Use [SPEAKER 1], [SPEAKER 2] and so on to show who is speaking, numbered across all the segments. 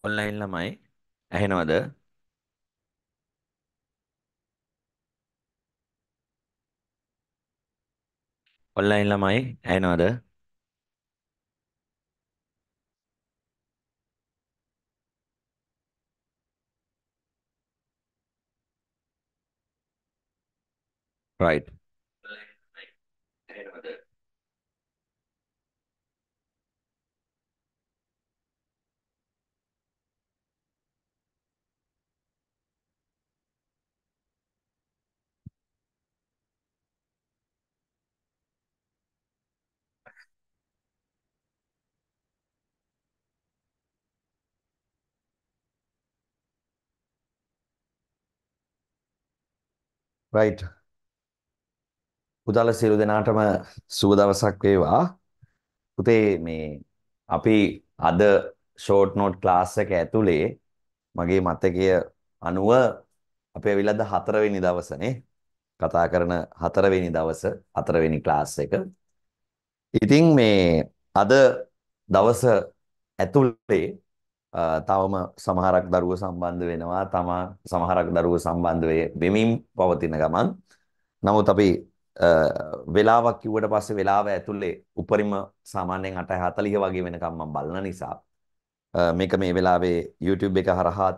[SPEAKER 1] Online lamay. I have no other. Online lamay. I have Right. Right පුදාල සියලු දෙනාටම සුබ දවසක් වේවා පුතේ මේ අපි අද ෂෝට් නෝට් ක්ලාස් එක ඇතුලේ මගේ මතකය අනුව අපි අවිලද හතරවෙනි දවසනේ කතා කරන හතරවෙනි දවස හතරවෙනි ක්ලාස් එක ඉතින් මේ අද දවස ඇතුලේ තවම සමහරක් දරුවෝ සම්බන්ධ වෙනවා තමා සමහරක් දරුවෝ සම්බන්ධ වෙමින් පවතින ගමන් නමුත් අපි වෙලාවක් කිව්වට පස්සේ වෙලාව ඇතුලේ උපරිම සාමාන්‍යයෙන් 8:40 වගේ වෙනකම් මම බලන නිසා මේක මේ වෙලාවේ YouTube එක හරහා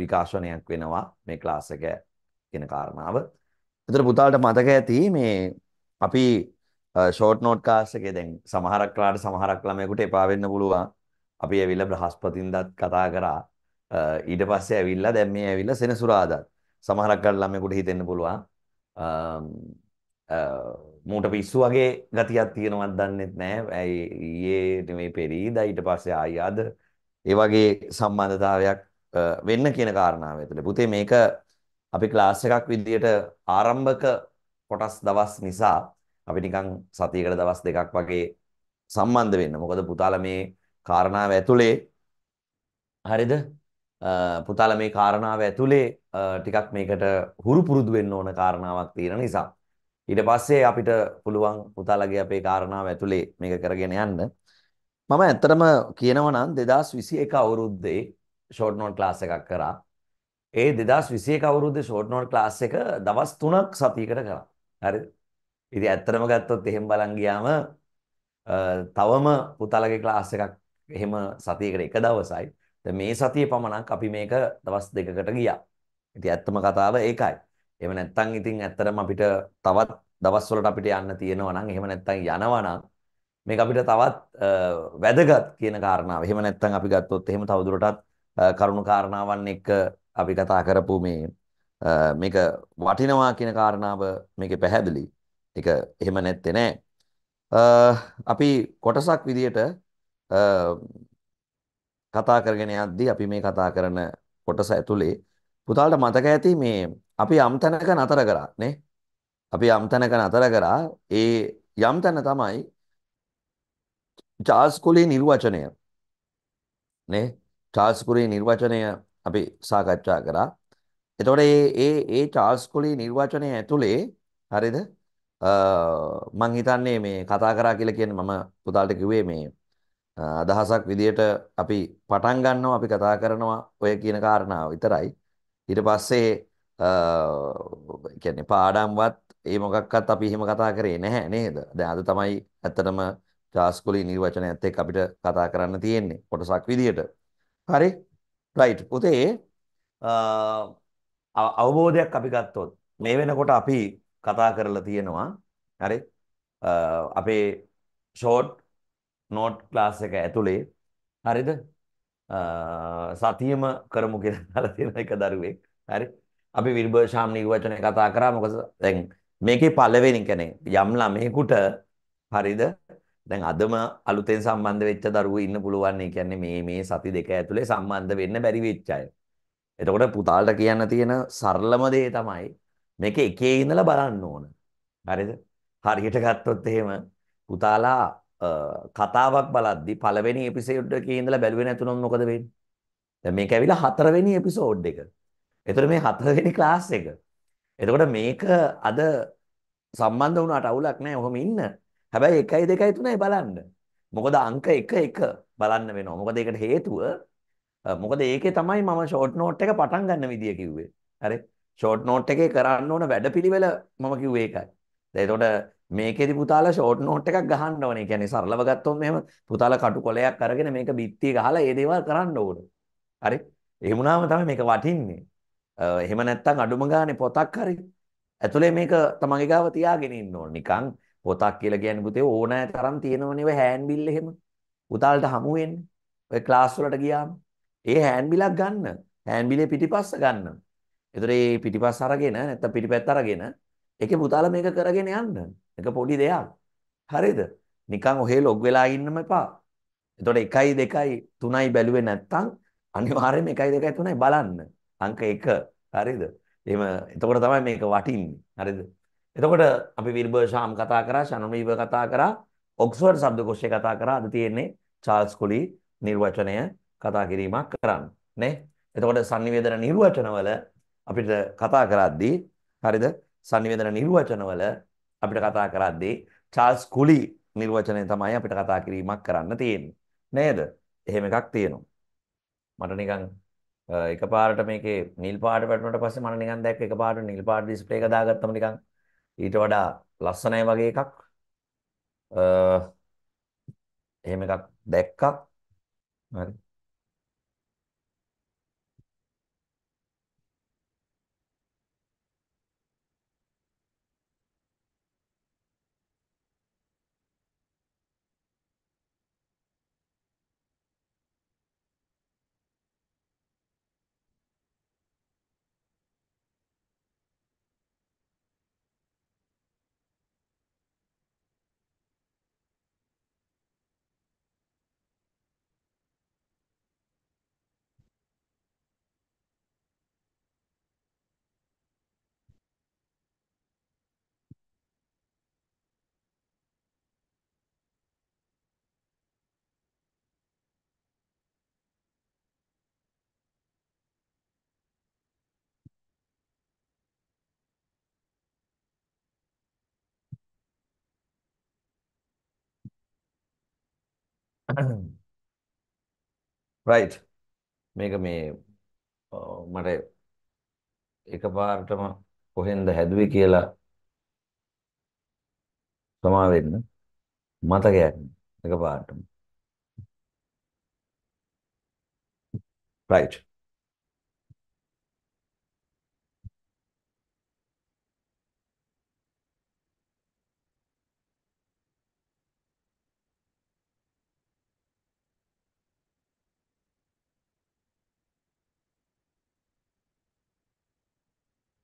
[SPEAKER 1] විකාශනයක් වෙනවා මේ ක්ලාස් එක කියන කාරණාව. ඒතර පුතාලට මතක ඇති මේ අපි ෂෝට් නෝට් කාස් එකේ දැන් සමහරක් ලාට සමහරක් ළමයෙකුට එපා වෙන්න පුළුවන්. අපි ඇවිල්ලා බ්‍රහස්පතින්දාත් කතා කරා. ඊට පස්සේ ඇවිල්ලා දැන් මේ ඇවිල්ලා සෙනසුරාදාත්. සමහරක් ගන්න ළමයෙකුට හිතෙන්න පුළුවන්. මූට පිස්සු වගේ ගතියක් තියෙනවත් දන්නෙත් නෑ. ඇයි ඊයේ නෙමෙයි පෙරීදා ඊට පස්සේ ආයි අද ඒ වගේ සම්බන්ධතාවයක් වෙන්න කියන කාරණාව ඇතුලේ. පුතේ මේක අපි ක්ලාස් එකක් විදියට ආරම්භක කොටස් දවස් නිසා අපි නිකන් සතියකට දවස් දෙකක් වගේ සම්බන්ධ වෙන්න. මොකද පුතාලා මේ කාරණාව ඇතුලේ හරිද පුතාලා මේ කාරණාව ඇතුලේ ටිකක් මේකට හුරු පුරුදු වෙන්න ඕන කාරණාවක් තියෙන නිසා ඊට පස්සේ අපිට පුළුවන් පුතාලගේ අපේ කාරණාව ඇතුලේ මේක කරගෙන යන්න මම ඇත්තටම කියනවා නම් 2021 අවුරුද්දේ ෂෝට් නෝට් ක්ලාස් එකක් කරා. ඒ 2021 අවුරුද්දේ ෂෝට් නෝට් ක්ලාස් එක දවස් 3ක් සතියකට කරා. හරිද? ඉතින් ඇත්තටම ගත්තොත් එහෙම බලන් ගියාම තවම පුතාලගේ ක්ලාස් එකක් එහෙම සතියකට එක දවසයි. දැන් මේ සතිය පමණක් අපි මේක දවස් දෙකකට ගියා. ඉතින් ඇත්තම කතාව ඒකයි. එහෙම නැත්නම් ඉතින් ඇත්තටම අපිට තවත් දවස් වලට අපිට යන්න තියෙනවා නම් එහෙම නැත්නම් යනවා නම් මේක අපිට තවත් වැදගත් කියන කාරණාව. එහෙම නැත්නම් අපි ගත්තොත් එහෙම තවදුරටත් කරුණු කාරණාවන් එක්ක අපි කතා කරපු මේ මේක වටිනවා කියන කාරණාව මේකේ පැහැදිලි. ඒක එහෙම නැත්තේ නෑ. අපි කොටසක් විදියට කතා කරගෙන යද්දී අපි මේ කතා කරන කොටස ඇතුලේ පුතාලට මතක ඇති මේ අපි යම් තැනක නතර කරා නේ අපි යම් තැනක නතර කරා ඒ යම් තැන තමයි චාල්ස් කුලේ නිර්වචනය නේ චාල්ස් කුලේ නිර්වචනය අපි සාකච්ඡා කරා එතකොට ඒ ඒ ඒ චාල්ස් කුලේ නිර්වචනය ඇතුලේ හරිද මං හිතන්නේ මේ කතා කරා කියලා කියන්නේ මම පුතාලට කිව්වේ මේ අදහසක් විදියට අපි පටන් ගන්නවා අපි කතා කරනවා ඔය කියන කාරණාව විතරයි. ඊට පස්සේ අ කියන්නේ පාඩම්වත් ඒ මොකක්වත් අපි එහෙම කතා කරේ නැහැ නේද? දැන් අද තමයි ඇත්තටම ජාස්කුලි නිර්වචනයත් එක්ක අපිට කතා කරන්න තියෙන්නේ කොටසක් විදියට. හරි? රයිට්. පුතේ අවබෝධයක් අපි ගත්තොත් මේ වෙනකොට අපි කතා කරලා තියෙනවා. හරි? අපේ ෂෝට් නෝට් ක්ලාස් එක ඇතුලේ හරිද සතියම කරමු කියලා දාලා තියෙන එක දරුවෙක් හරි අපි විල්බර් ශාම් නිර්වචනය කතා කරා මොකද දැන් මේකේ පළවෙනි කෙනෙක් යම් ළමයෙකුට හරිද දැන් අදම අලුතෙන් සම්බන්ධ වෙච්ච දරුවෝ ඉන්න පුළුවන් ඒ කියන්නේ මේ මේ සති දෙක ඇතුලේ සම්බන්ධ වෙන්න බැරි වෙච්ච අය. එතකොට පුතාලට කියන්න තියෙන සරලම දේ තමයි මේක එකේ ඉඳලා බලන්න ඕන. හරිද? හරියට ගත්තොත් එහෙම පුතාලා කතාවක් බලද්දි පළවෙනි එපිසෝඩ් එකේ ඉඳලා බැලුවේ නැතුනොත් මොකද වෙන්නේ? දැන් මේක ඇවිල්ලා හතරවෙනි එපිසෝඩ් එක. එතකොට මේ හතරවෙනි ක්ලාස් එක. එතකොට මේක අද සම්බන්ධ වුණාට අවුලක් නැහැ. ඔහොම ඉන්න. හැබැයි 1 2 3 බලන්න. මොකද අංක 1 1 බලන්න වෙනවා. මොකද ඒකට හේතුව මොකද ඒකේ තමයි මම ෂෝට් නෝට් එක පටන් ගන්න විදිය කිව්වේ. හරි. ෂෝට් නෝට් එකේ කරන්න ඕන වැඩපිළිවෙල මම කිව්වේ ඒකයි. දැන් එතකොට මේකෙදි පුතාලා ෂෝට් නෝට් එකක් ගහන්න ඕනේ. කියන්නේ සරලව ගත්තොත් මෙහෙම පුතාලා කටුකොලයක් අරගෙන මේක බිත්තිය ගහලා ඒ දේවල් කරන්න ඕන. හරි? එහෙම වුණාම තමයි මේක වටින්නේ. එහෙම නැත්තම් අඩුම ගානේ පොතක් හරි. ඇතුලේ මේක තමන්ගේ ගාව තියාගෙන ඉන්න ඕන. නිකන් පොතක් කියලා කියන්නේ පුතේ ඕනෑ තරම් තියෙනවනේ ඔය හෑන්ඩ් බිල් එහෙම. පුතාලට හමු වෙන්නේ. ඔය ක්ලාස් වලට ගියාම. ඒ හෑන්ඩ් බිලක් ගන්න. හෑන්ඩ් බිලේ පිටිපස්ස ගන්න. ඒතර ඒ පිටිපස්ස අරගෙන නැත්තම් පිටිපැත්ත අරගෙන ඒකේ පුතාලා මේක කරගෙන යන්න. ඒක පොඩි දෙයක්. හරිද? නිකන් ඔහේ ලොග් වෙලා ඉන්නම එපා. එතකොට 1 2 3යි බැලුවේ නැත්තම් අනිවාර්යයෙන්ම 1 2 3යි බලන්න. අංක 1. හරිද? එහෙම එතකොට තමයි මේක වටින්නේ. හරිද? එතකොට අපි විල්බර් ශාම් කතා කරා, ෂනොන් වීවර් කතා කරා, ඔක්ස්ෆර්ඩ් શબ્දකෝෂය කතා කරා. අද තියෙන්නේ චාල්ස් කුලි නිර්වචනය කතා කිරීමක් කරන්න. නේ? එතකොට sannivedana නිර්වචනවල අපිට කතා කරද්දී හරිද? sannivedana නිර්වචනවල අපිට කතා කරද්දී චාල්ස් කුලි නිර්වචනය තමයි අපිට කතා කිරීමක් කරන්න තියෙන්නේ. නේද? එහෙම එකක් තියෙනවා. මට නිකන් එකපාරට මේකේ නිල් පාට වැටුණට පස්සේ මම නිකන් දැක්ක එකපාරට නිල් පාට ඩිස්ප්ලේ එක දාගත්තම නිකන් ඊට වඩා ලස්සනයි වගේ එකක් අ එහෙම එකක් දැක්කා හරි right මේක මේ මට එකපාරටම කොහෙන්ද හැදුවේ කියලා සමා වෙන්න මතකයක් එකපාරටම right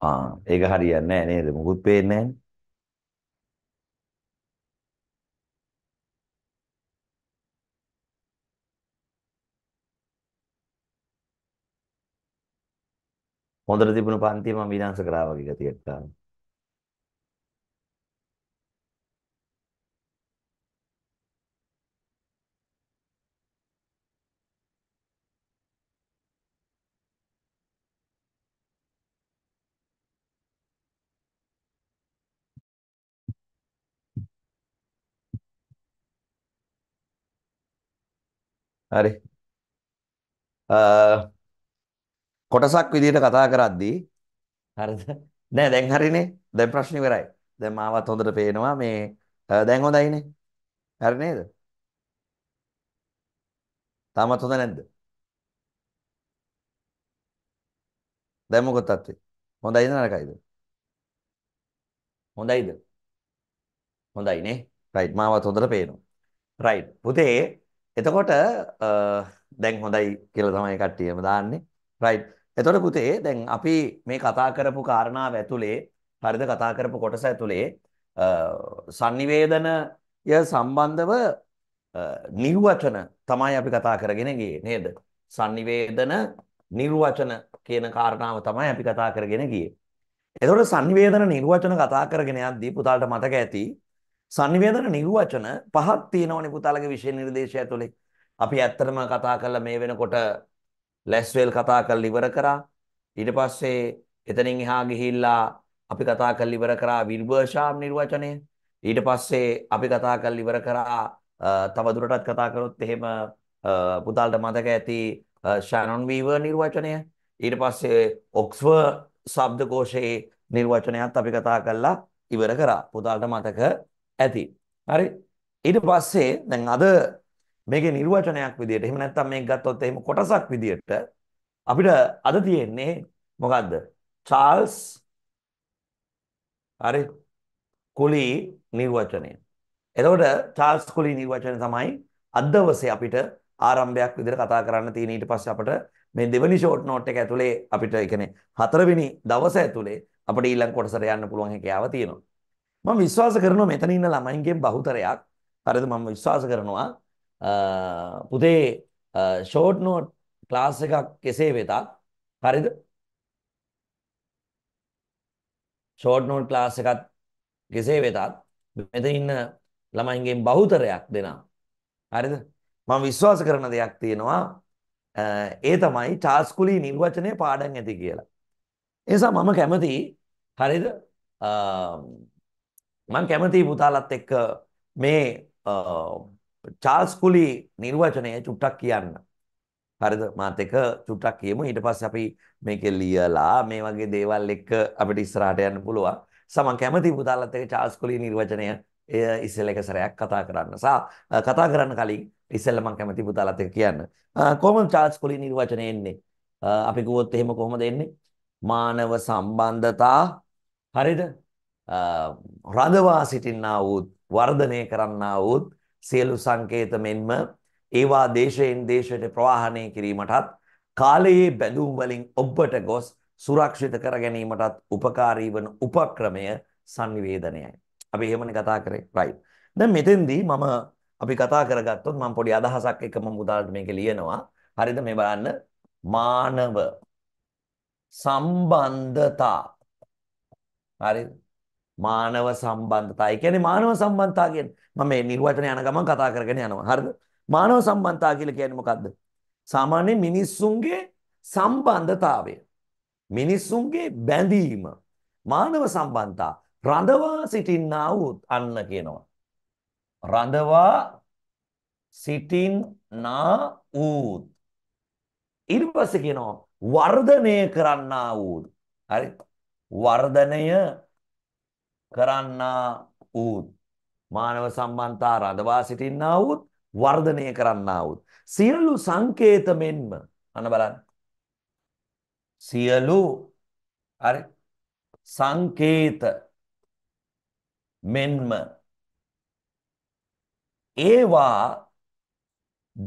[SPEAKER 1] ආ ඒක හරියන්නේ නැහැ නේද? මොකුත් පේන්නේ නැහැ. හොඳට තිබුණු පන්තිය මම විනාශ කරා වගේ ගතියක් ආවා. හරි. කොටසක් විදිහට කතා කරද්දී හරිද? නෑ දැන් හරිනේ. දැන් ප්‍රශ්න ඉවරයි. දැන් මාවත් හොඳට පේනවා මේ දැන් හොඳයිනේ. හරි නේද? තාමත් හොඳ නැද්ද? දැන් මොකද තත්ත්වේ? හොඳයිද නරකයිද? හොඳයිද? හොඳයි නේ. රයිට් මාවත් හොඳට පේනවා. රයිට්. පුතේ එතකොට දැන් හොඳයි කියලා තමයි කට්ටියම දාන්නේ. right. එතකොට පුතේ දැන් අපි මේ කතා කරපු කාරණාව ඇතුලේ හරිද කතා කරපු කොටස ඇතුලේ sannivedanaya සම්බන්ධව නිර්වචන තමයි අපි කතා කරගෙන ගියේ නේද? sannivedana නිර්වචන කියන කාරණාව තමයි අපි කතා කරගෙන ගියේ. එතකොට sannivedana නිර්වචන කතා කරගෙන යද්දී පුතාලට මතක ඇති සංනිවේදන නිර්වචන පහක් තියෙනවනේ පුතාලගේ විෂය නිර්දේශය ඇතුලේ. අපි ඇත්තටම කතා කරලා මේ වෙනකොට ලැස්වෙල් කතා කරලා ඉවර කරා. ඊට පස්සේ එතනින් එහා ගිහිල්ලා අපි කතා කරලා ඉවර කරා විර්බර්ෂාම් නිර්වචනය. ඊට පස්සේ අපි කතා කරලා ඉවර කරා තව දුරටත් කතා කරොත් එහෙම පුතාලට මතක ඇති ෂැනොන් වීවර් නිර්වචනය. ඊට පස්සේ ඔක්ස්ෆර්ඩ් ශබ්දකෝෂයේ නිර්වචනයත් අපි කතා කරලා ඉවර කරා. පුතාලට මතක ඇති. හරි. ඊට පස්සේ දැන් අද මේකේ නිර්වචනයක් විදියට එහෙම නැත්නම් මේක ගත්තොත් එහෙම කොටසක් විදියට අපිට අද තියෙන්නේ මොකද්ද? චාල්ස් හරි කුලී නිර්වචනය. එතකොට චාල්ස් කුලී නිර්වචනය තමයි අද දවසේ අපිට ආරම්භයක් විදිහට කතා කරන්න තියෙන ඊට පස්සේ අපිට මේ දෙවෙනි ෂෝට් නෝට් එක ඇතුලේ අපිට ඒ කියන්නේ හතරවෙනි දවස ඇතුලේ අපිට ඊළඟ කොටසට යන්න පුළුවන් හැකියාව තියෙනවා. මම විශ්වාස කරනවා මෙතන ඉන්න ළමයින්ගෙන් බහුතරයක් හරිද මම විශ්වාස කරනවා පුතේ ෂෝට් නෝට් ක්ලාස් එකක් කෙසේ වෙතත් හරිද ෂෝට් නෝට් ක්ලාස් එකක් කෙසේ වෙතත් මෙතන ඉන්න ළමයින්ගෙන් බහුතරයක් දෙනා හරිද මම විශ්වාස කරන දෙයක් තියෙනවා ඒ තමයි චාල්ස් කුලී නිර්වචනය පාඩම් ඇති කියලා. ඒ නිසා මම කැමති හරිද මම කැමතියි පුතාලත් එක්ක මේ චාල්ස් කුලි නිර්වචනය චුට්ටක් කියන්න. හරිද? මාත් එක්ක චුට්ටක් කියමු. ඊට පස්සේ අපි මේකේ ලියලා මේ වගේ දේවල් එක්ක අපිට ඉස්සරහට යන්න පුළුවන්. සමන් කැමතියි පුතාලත් එක්ක චාල්ස් කුලි නිර්වචනය ඉස්සෙල්ලා එක සැරයක් කතා කරන්න. සා කතා කරන්න කලින් ඉස්සෙල්ලා මම කැමතියි පුතාලත් එක්ක කියන්න. කොහොමද චාල්ස් කුලි නිර්වචනය එන්නේ? අපි කිව්වොත් එහෙම කොහොමද එන්නේ? මානව සම්බන්ධතා හරිද? රඳවා සිටින්නා වූත් වර්ධනය කරන්නා වූත් සියලු සංකේත මෙන්ම ඒවා දේශයෙන් දේශයට ප්‍රවාහනය කිරීමටත් කාලයේ බැඳුම් වලින් ඔබට ගොස් සුරක්ෂිත කර ගැනීමටත් උපකාරී වන උපක්‍රමය sannivedanaයයි. අපි එහෙමනේ කතා කරේ. right. දැන් මෙතෙන්දී මම අපි කතා කරගත්තොත් මම පොඩි අදහසක් එක මම උදාහරණයක් මේකේ ලියනවා. හරිද මේ බලන්න මානව සම්බන්ධතා. හරිද? මානව සම්බන්ධතා. ඒ කියන්නේ මානව සම්බන්ධතා කියන්නේ මම මේ නිර්වචනය යන ගමන් කතා කරගෙන යනවා. හරිද? මානව සම්බන්ධතා කියලා කියන්නේ මොකද්ද? සාමාන්‍ය මිනිස්සුන්ගේ සම්බන්ධතාවය. මිනිස්සුන්ගේ බැඳීම. මානව සම්බන්ධතා රඳවා සිටින්නා වූ අන්න කියනවා. රඳවා සිටින්නා වූ ඊට පස්සේ කියනවා වර්ධනය කරන්නා වූ හරි වර්ධනය කරන්නා වූත් මානව සම්බන්තා රඳවා සිටින්නා වූත් වර්ධනය කරන්නා වූත් සියලු සංකේත මෙන්ම අන බලන්න සියලු හරි සංකේත මෙන්ම ඒවා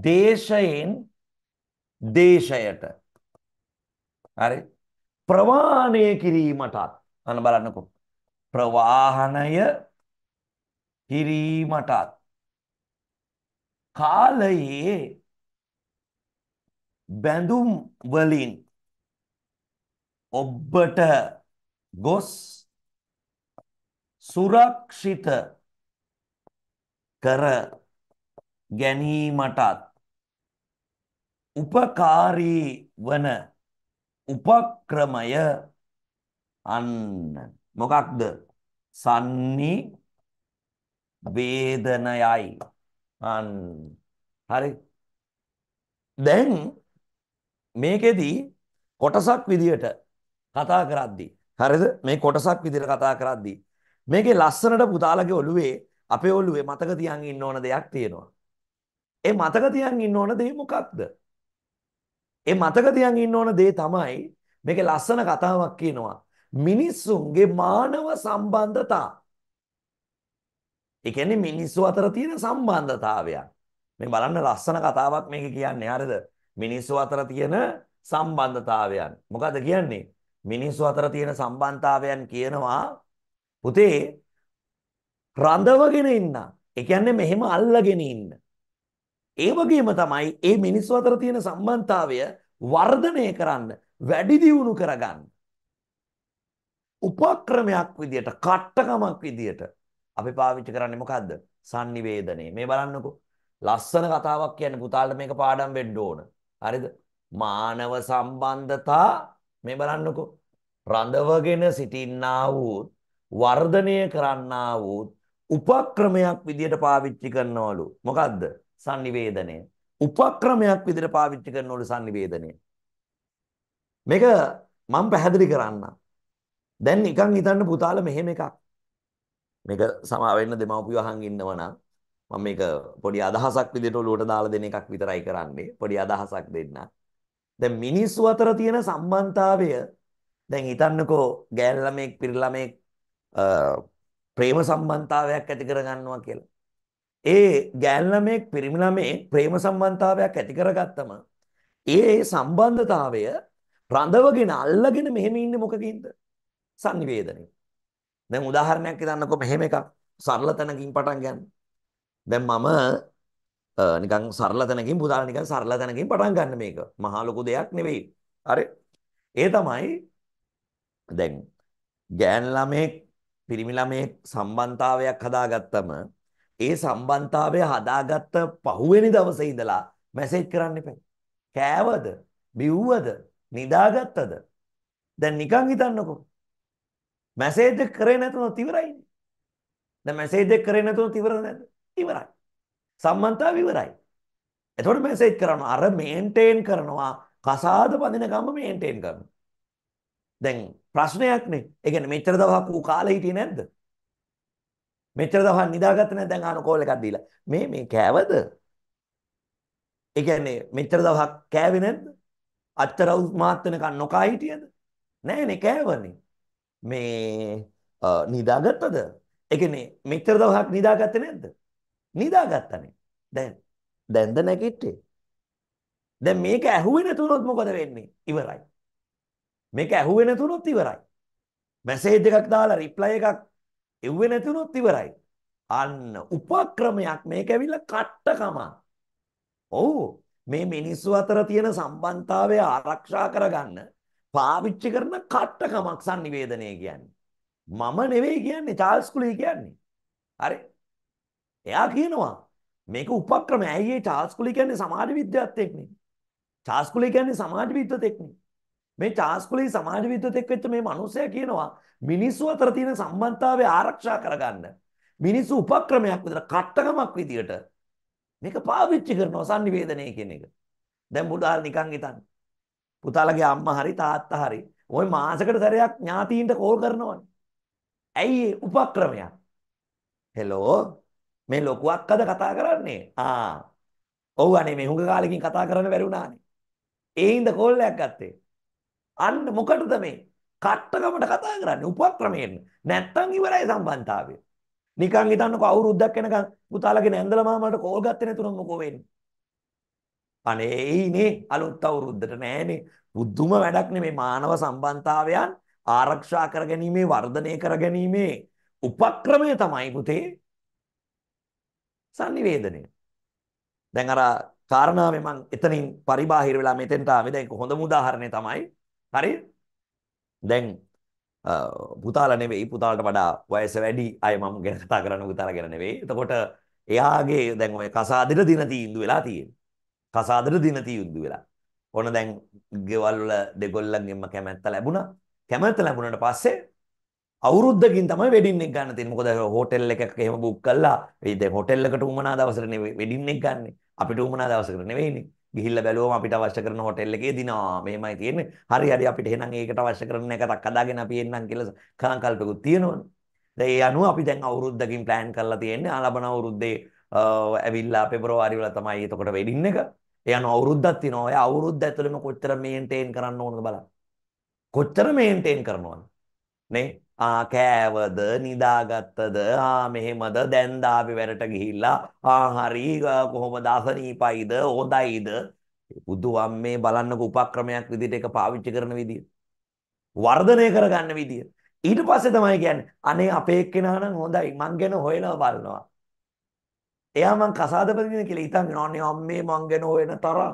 [SPEAKER 1] දේශයෙන් දේශයට හරි ප්‍රවාණය කිරීමටත් අන්න බලන්නකෝ ප්‍රවාහණය කිරීමටත් කාලයේ බැඳුම් වලින් ඔබට ගොස් සුරක්ෂිත කර ගැනීමටත් උපකාරී වන උපක්‍රමය අන්න මොකක්ද? සන්නි වේදනයයි. අන් හරි. දැන් මේකෙදි කොටසක් විදියට කතා කරද්දී හරිද මේ කොටසක් විදියට කතා කරද්දී මේකේ ලස්සනට පුතාලගේ ඔළුවේ අපේ ඔළුවේ මතක තියන් ඉන්න ඕන දෙයක් තියෙනවා. ඒ මතක තියන් ඉන්න ඕන දේ මොකක්ද? ඒ මතක තියන් ඉන්න ඕන දේ තමයි මේකේ ලස්සන කතාවක් කියනවා. මිනිස්සුන්ගේ මානව සම්බන්ධතා. ඒ කියන්නේ මිනිස්සු අතර තියෙන සම්බන්ධතාවයන්. මේ බලන්න ලස්සන කතාවක් මේක කියන්නේ හරිද? මිනිස්සු අතර තියෙන සම්බන්ධතාවයන්. මොකද කියන්නේ? මිනිස්සු අතර තියෙන සම්බන්ධතාවයන් කියනවා පුතේ රඳවගෙන ඉන්න. ඒ කියන්නේ මෙහෙම අල්ලගෙන ඉන්න. ඒ වගේම තමයි මේ මිනිස්සු අතර තියෙන සම්බන්ධතාවය වර්ධනය කරන්න, වැඩි දියුණු කරගන්න. උපක්‍රමයක් විදියට කට්ටකමක් විදියට අපි පාවිච්චි කරන්නේ මොකද්ද? sannivedane. මේ බලන්නකෝ. ලස්සන කතාවක් කියන්නේ පුතාලට මේක පාඩම් වෙන්න ඕන. හරිද? මානව සම්බන්ධතා මේ බලන්නකෝ. රඳවගෙන සිටින්නා වූ වර්ධනය කරන්නා වූ උපක්‍රමයක් විදියට පාවිච්චි කරනවලු. මොකද්ද? sannivedane. උපක්‍රමයක් විදියට පාවිච්චි කරනවලු sannivedane. මේක මම පැහැදිලි කරන්නම්. දැන් නිකන් හිතන්න පුතාල මෙහෙම එකක්. මේක සමා වෙන්න දෙමව්පිය වහන් ඉන්නවනම් මම මේක පොඩි අදහසක් විදිහට ඔලුවට දාලා දෙන එකක් විතරයි කරන්නේ. පොඩි අදහසක් දෙන්න. දැන් මිනිස්සු අතර තියෙන සම්බන්ධතාවය දැන් හිතන්නකෝ ගෑන ළමෙක් පිරි ළමෙක් ප්‍රේම සම්බන්ධතාවයක් ඇති කරගන්නවා කියලා. ඒ ගෑන් ළමෙක් පිරිමි ළමෙක් ප්‍රේම සම්බන්ධතාවයක් ඇති කරගත්තම ඒ සම්බන්ධතාවය රඳවගෙන අල්ලගෙන මෙහෙම ඉන්නේ මොකකින්ද? sannivedanaya. දැන් උදාහරණයක් හිතන්නකෝ මෙහෙම එකක් සරල තැනකින් පටන් ගන්න. දැන් මම නිකන් සරල තැනකින් පුතාලා නිකන් සරල තැනකින් පටන් ගන්න මේක. මහා ලොකු දෙයක් නෙවෙයි. හරි. ඒ තමයි දැන් ගෑන් ළමෙක් පිරිමි ළමෙක් සම්බන්ධතාවයක් හදාගත්තම ඒ සම්බන්ධතාවය හදාගත්ත පහුවෙනි දවසේ ඉඳලා මැසේජ් කරන්න එපා. කෑවද? බිව්වද? නිදාගත්තද? දැන් නිකන් හිතන්නකෝ. මැසේජ් එක කරේ නැතුනොත් ඉවරයිනේ. දැන් මැසේජ් එක කරේ නැතුනොත් ඉවර නැද්ද? ඉවරයි. සම්බන්ධතාව ඉවරයි. එතකොට මැසේජ් කරනවා අර මේන්ටේන් කරනවා කසාද බඳින ගම මේන්ටේන් කරනවා. දැන් ප්‍රශ්නයක්නේ. ඒ කියන්නේ මෙච්චර දවසක් ඌ කාලේ හිටියේ නැද්ද? මෙච්චර දවසක් නිදාගත්තේ නැහැ දැන් ආන කෝල් එකක් දීලා. මේ මේ කෑවද? ඒ කියන්නේ මෙච්චර දවසක් කෑවේ නැද්ද? අච්චර උස් මාත් වෙනකන් නොකා හිටියද? නෑනේ කෑවනේ. මේ නිදාගත්තද? ඒ කියන්නේ මෙච්චර දවසක් නිදාගත්තේ නැද්ද? නිදාගත්තනේ. දැන් දැන්ද නැගිට්ටේ. දැන් මේක ඇහුවේ නැතුනොත් මොකද වෙන්නේ? ඉවරයි. මේක ඇහුවේ නැතුනොත් ඉවරයි. මැසේජ් එකක් දාලා රිප්ලයි එකක් එව්වේ නැතුනොත් ඉවරයි. අන්න උපක්‍රමයක් මේක ඇවිල්ලා කට්ටකමක්. ඔව් මේ මිනිස්සු අතර තියෙන සම්බන්ධතාවය ආරක්ෂා කරගන්න පාවිච්චි කරන කට්ටකමක් sannivedanaya කියන්නේ. මම නෙවෙයි කියන්නේ චාල්ස් කුලී කියන්නේ. හරි. එයා කියනවා මේක උපක්‍රම ඇයි ඒ චාල්ස් කුලී කියන්නේ සමාජ විද්‍යාත්මයෙක්නේ. චාල්ස් කුලී කියන්නේ සමාජ විද්‍යාත්මයෙක්නේ. මේ චාල්ස් කුලී සමාජ විද්‍යාත්මයෙක් වෙච්ච මේ මිනිසයා කියනවා මිනිස්සු අතර තියෙන සම්බන්ධතාවය ආරක්ෂා කරගන්න. මිනිස්සු උපක්‍රමයක් විතර කට්ටකමක් විදියට මේක පාවිච්චි කරනවා sannivedanaya කියන එක. දැන් බුදාල් නිකන් හිතන්නේ පුතාලගේ අම්මා හරි තාත්තා හරි ওই මාසෙකට සැරයක් ඥාතීන්ට කෝල් කරනවනේ. ඇයි ඒ උපක්‍රමයක්? හෙලෝ මේ ලොකුවක් අද කතා කරන්නේ. ආ. ඔව් අනේ මේ හුඟ කාලෙකින් කතා කරන්න බැරි වුණානේ. ඒ හින්දා කෝල් එකක් ගත්තේ. අන්න මොකටද මේ? කට්ටකමට කතා කරන්නේ උපක්‍රමයෙන්. නැත්තම් ඉවරයි සම්බන්ධතාවය. නිකන් හිතන්නකෝ අවුරුද්දක් වෙනකන් පුතාලගෙන ඇඳලා මාමලට කෝල් ගත්තේ නැතුනම් මොකෝ වෙන්නේ? අනේ එයිනේ අලුත් අවුරුද්දට නෑනේ. බුද්ධුම වැඩක් නෙමේ මානව සම්බන්ධතාවයන් ආරක්ෂා කරගැනීමේ වර්ධනය කරගැනීමේ උපක්‍රමය තමයි පුතේ sannivedanaya. දැන් අර කාරණාවේ මම එතනින් පරිබාහිර වෙලා මෙතෙන්ට ආවේ දැන් හොඳම උදාහරණය තමයි. හරිද? දැන් පුතාලා නෙවෙයි පුතාලට වඩා වයස වැඩි අය මම ගැන කතා කරන්නේ පුතාලා ගැන නෙවෙයි. එතකොට එයාගේ දැන් ඔය කසාදෙට දින තීන්දුව වෙලා තියෙනවා. කසාදට දින තීන්දුව වෙලා. ඕන දැන් ගෙවල් වල දෙගොල්ලන්ගෙන්ම කැමැත්ත ලැබුණා. කැමැත්ත ලැබුණාට පස්සේ අවුරුද්දකින් තමයි වෙඩින් එක ගන්න තියෙන්නේ. මොකද හෝටල් එකක එහෙම බුක් කළා. ඒ දැන් හෝටල් එකට උමනා දවසට නෙවෙයි වෙඩින් එක ගන්න. අපිට උමනා දවසකට නෙවෙයිනේ. ගිහිල්ලා බැලුවම අපිට අවශ්‍ය කරන හෝටල් එකේ දිනවා. මෙහෙමයි තියෙන්නේ. හරි හරි අපිට එහෙනම් ඒකට අවශ්‍ය කරන එකක් අදාගෙන අපි එන්නම් කියලා කලංකල්පකුත් තියෙනවනේ. දැන් ඒ අනුව අපි දැන් අවුරුද්දකින් plan කරලා තියෙන්නේ. ආලබන අවුරුද්දේ ඇවිල්ලා පෙබරවාරි වල තමයි එතකොට වෙඩින් එක. ඒ යන අවුරුද්දක් තියෙනවා. ඔය අවුරුද්ද ඇතුළේම කොච්චර මේන්ටේන් කරන්න ඕනද බලන්න. කොච්චර මේන්ටේන් කරනවද? නේ? ආ කෑවද නිදාගත්තද ආ මෙහෙමද දැන් දාපි වැඩට ගිහිල්ලා ආ හරි කොහොමද අසනීපයිද හොඳයිද බුදුවම් මේ බලන්නක උපක්‍රමයක් විදිහට ඒක පාවිච්චි කරන විදිය වර්ධනය කරගන්න විදිය ඊට පස්සේ තමයි කියන්නේ අනේ අපේ එක්කෙනා නම් හොඳයි මං ගැන හොයලා බලනවා එයා මං කසාදපතින කියලා හිතන් අනේ අම්මේ මං ගැන හොයන තරම්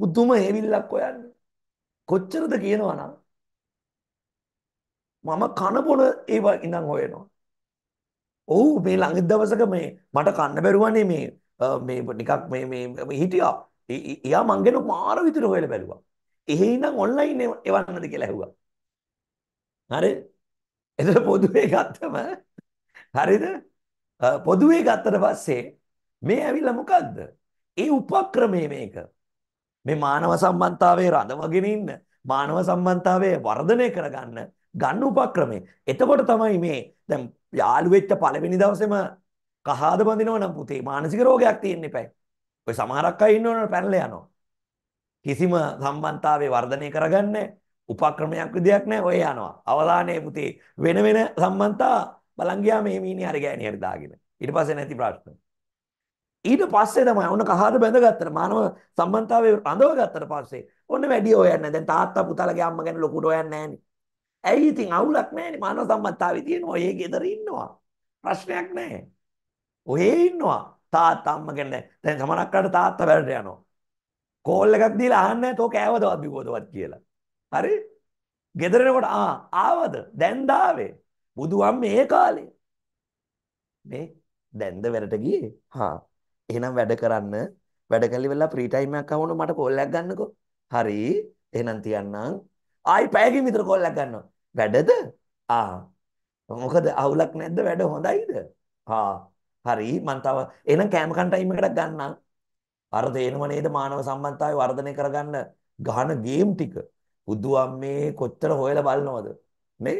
[SPEAKER 1] පුදුම හේවිල්ලක් හොයන්නේ. කොච්චරද කියනවනම් මම කන පොන ඒවා ඉඳන් හොයනවා. ඔව් මේ ළඟ දවසක මේ මට කන්න බැරුවනේ මේ මේ නිකක් මේ මේ හිටියා. එයා මං ගැන මාර විතර හොයලා බැලුවා. එහෙ ඉඳන් ඔන්ලයින් එවන්නද කියලා ඇහුවා. හරි? එතන පොදුවේ ගත්තම හරිද? පොදුවේ ගත්තට පස්සේ මේ ඇවිල්ලා මොකද්ද? ඒ උපක්‍රමයේ මේක. මේ මානව සම්බන්ධතාවයේ රඳවගෙන ඉන්න මානව සම්බන්ධතාවයේ වර්ධනය කරගන්න ගන්න උපක්‍රමය. එතකොට තමයි මේ දැන් යාළු වෙච්ච පළවෙනි දවසේම කහාද බඳිනවනම් පුතේ මානසික රෝගයක් තියෙන්න එපයි. ඔය සමහරක් අය ඉන්නවනේ පැනලා යනවා. කිසිම සම්බන්ධතාවයේ වර්ධනය කරගන්නේ උපක්‍රමයක් විදියක් නැහැ ඔය යනවා. අවලානේ පුතේ වෙන වෙන සම්බන්ධතා බලන් ගියා මේ මීනේ හරි ගෑණි හරි දාගෙන. ඊට පස්සේ නැති ප්‍රශ්න. ඊට පස්සේ තමයි ඔන්න කහාට බැඳගත්තට මානව සම්බන්ධතාවයේ රඳව ගත්තට පස්සේ ඔන්න වැඩි හොයන්නේ නැහැ. දැන් තාත්තා පුතාලගේ අම්මා ගැන ලොකුට හොයන්නේ නැහනේ. ඇයි ඉතින් අවුලක් නැහනේ මානව සම්බන්ධතාවයේ තියෙන ඔය ගෙදර ඉන්නවා. ප්‍රශ්නයක් නැහැ. ඔහේ ඉන්නවා. තාත්තා අම්මා ගැන දැන් සමහරක් අයට තාත්තා වැඩට යනවා. කෝල් එකක් දීලා අහන්නේ තෝ කෑවදවත් බිව්වදවත් කියලා. හරි? ගෙදර එනකොට ආ ආවද? දැන් දාවේ. බුදුහම් මේ කාලේ මේ දැන්ද වැඩට ගියේ හා එහෙනම් වැඩ කරන්න වැඩ කල්ලි වෙලා ප්‍රී ටයිම් එකක් ආවම මට කෝල් එකක් ගන්නකෝ හරි එහෙනම් තියන්නම් ආයි පැයකින් විතර කෝල් එකක් ගන්නවා වැඩද ආ මොකද අවුලක් නැද්ද වැඩ හොඳයිද ආ හරි මං තව එහෙනම් කෑම කන් ටයිම් එකකට ගන්නම් අර තේනම නේද මානව සම්බන්ධතාවය වර්ධනය කරගන්න ගහන ගේම් ටික බුදුන් මේ කොච්චර හොයලා බලනවද මේ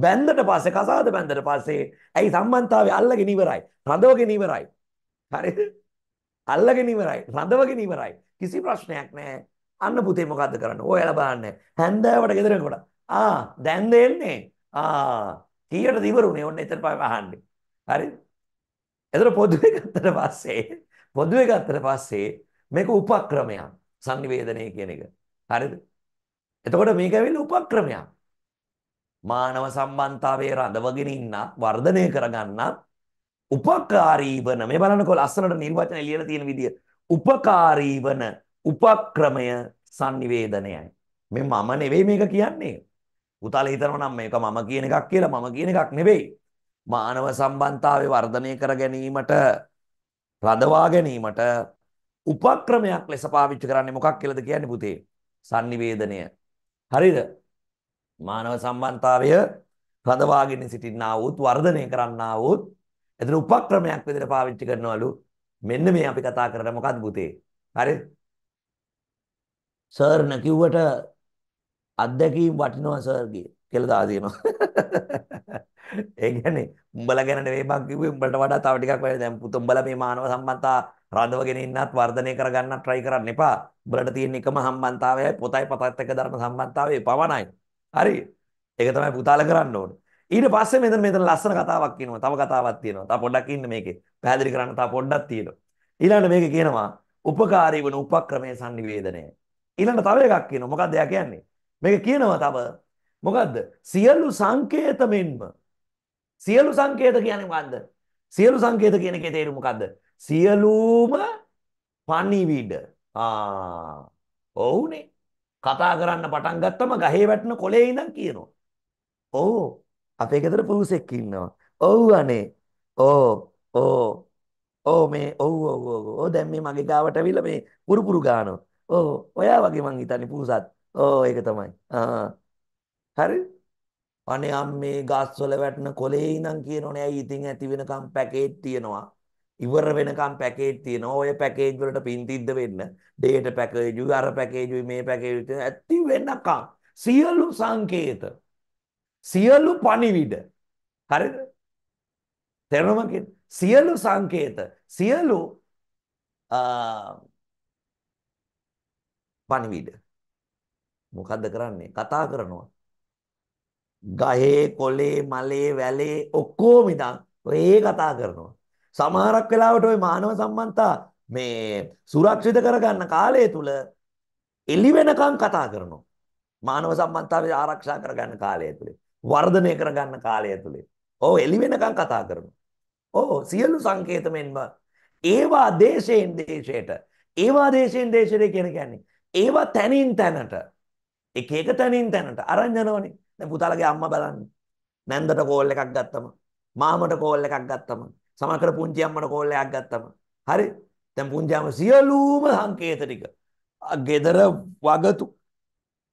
[SPEAKER 1] බැන්දට පස්සේ කසාද බැන්දට පස්සේ ඇයි සම්බන්තාවේ අල්ලගෙන ඉවරයි. රඳවගෙන ඉවරයි. හරිද? අල්ලගෙන ඉවරයි. රඳවගෙන ඉවරයි. කිසි ප්‍රශ්නයක් නැහැ. අන්න පුතේ මොකද්ද කරන්න? ඔයාලා බලන්න. හැන්දෑවට ගෙදර යනකොට ආ දැන් දෙන්නේ. ආ කීයටද ඉවරුනේ? ඔන්න එතන පස්සේ අහන්නේ. හරිද? එතන පොදුවේ ගත්තට පස්සේ පොදුවේ ගත්තට පස්සේ මේක උපක්‍රමයක්. sannivedanaya කියන එක. හරිද? එතකොට මේක ඇවිල්ලා උපක්‍රමයක්. මානව සම්බන්ධතාවයේ රඳවගෙන ඉන්නත් වර්ධනය කරගන්නත් උපකාරී වන මේ බලනකොට අස්සනට නිර්වචන එළියලා තියෙන විදිය උපකාරී වන උපක්‍රමය sannivedanayai මේ මම නෙවෙයි මේක කියන්නේ උතාල හිතනවා නම් මේක මම කියන එකක් කියලා මම කියන එකක් නෙවෙයි මානව සම්බන්ධතාවය වර්ධනය කර ගැනීමට රඳවා ගැනීමට උපක්‍රමයක් ලෙස පාවිච්චි කරන්නේ මොකක් කියලාද කියන්නේ පුතේ sannivedanaya හරිද මානව සම්බන්ධතාවය රඳවාගෙන සිටින්නා වූත් වර්ධනය කරන්නා වූත් එතන උපක්‍රමයක් විදිහට පාවිච්චි කරනවලු මෙන්න මේ අපි කතා කරන මොකද්ද පුතේ හරිද සර් න කිව්වට අත්දැකීම් වටිනවා සර්ගේ කියලා දා දෙනවා ඒ කියන්නේ උඹලා ගැන නෙවෙයි මං කිව්වේ උඹලට වඩා තව ටිකක් වැඩි දැන් පුත උඹලා මේ මානව සම්බන්ධතා රඳවගෙන ඉන්නත් වර්ධනය කරගන්න try කරන්න එපා උඹලට තියෙන එකම සම්බන්ධතාවයයි පොතයි පතත් එක්ක ධර්ම සම්බන්ධතාවය පවණයි හරි. ඒක තමයි පුතාල කරන්න ඕනේ. ඊට පස්සේ මෙතන මෙතන ලස්සන කතාවක් කියනවා. තව කතාවක් තියෙනවා. තව පොඩ්ඩක් ඉන්න මේකේ. පැහැදිලි කරන්න තව පොඩ්ඩක් තියෙනවා. ඊළඟට මේක කියනවා උපකාරී වන උපක්‍රමයේ sannivedanaya. ඊළඟට තව එකක් කියනවා. මොකක්ද එයා කියන්නේ? මේක කියනවා තව මොකද්ද? සියලු සංකේත මෙන්ම සියලු සංකේත කියන්නේ මොකද්ද? සියලු සංකේත කියන එකේ තේරුම මොකද්ද? සියලුම පණිවිඩ. ආ. ඔව්නේ. කතා කරන්න පටන් ගත්තම ගහේ වැටෙන කොලේ ඉඳන් කියනවා. ඔව් අපේ ගෙදර පූසෙක් ඉන්නවා. ඔව් අනේ. ඕ ඕ ඕ මේ ඔව් ඔව් ඔව් ඕ දැන් මේ මගේ ගාවට ඇවිල්ලා මේ පුරුපුරු ගානවා. ඕ ඔයා වගේ මං හිතන්නේ පූසත්. ඕ ඒක තමයි. ආ හරි. අනේ අම්මේ ගස්වල වැටෙන කොලේ ඉඳන් කියනෝනේ. ඇයි ඉතින් ඇති වෙනකම් පැකේට් තියනවා.
[SPEAKER 2] ඉවර වෙනකම්
[SPEAKER 1] පැකේජ් තියෙනවා. ඔය පැකේජ් වලට පින්තිද්ද වෙන්න. ඩේට පැකේජුයි අර පැකේජුයි මේ පැකේජුයි ඇති වෙනකම් සියලු සංකේත සියලු පණිවිඩ හරිද? තේරෙනවද? සියලු සංකේත සියලු පණිවිඩ මොකද්ද කරන්නේ? කතා කරනවා. ගහේ කොලේ මලේ වැලේ ඔක්කොම ඉඳන් ඔය කතා කරනවා. සමහරක් වෙලාවට ওই මානව සම්බන්තා මේ සුරක්ෂිත කරගන්න කාලය තුල එළි වෙනකම් කතා කරනවා. මානව සම්බන්තාවේ ආරක්ෂා කරගන්න කාලය තුලේ වර්ධනය කරගන්න කාලය තුලේ. ඔව් එළි වෙනකම් කතා කරනවා. ඔව් සියලු සංකේත මෙන්ම ඒවා දේශයෙන් දේශයට ඒවා දේශයෙන් දේශයට කියන කියන්නේ ඒවා තැනින් තැනට එක එක තැනින් තැනට අරන් යනවනේ. දැන් පුතාලගේ අම්මා බලන්න. නැන්දට කෝල් එකක් ගත්තම මාමට කෝල් එකක් ගත්තම සමහර පුංචි අම්මට කෝල්ලයක් ගත්තම. හරි. දැන් පුංචි අම්ම සියලුම සංකේත ටික. ගෙදර වගතු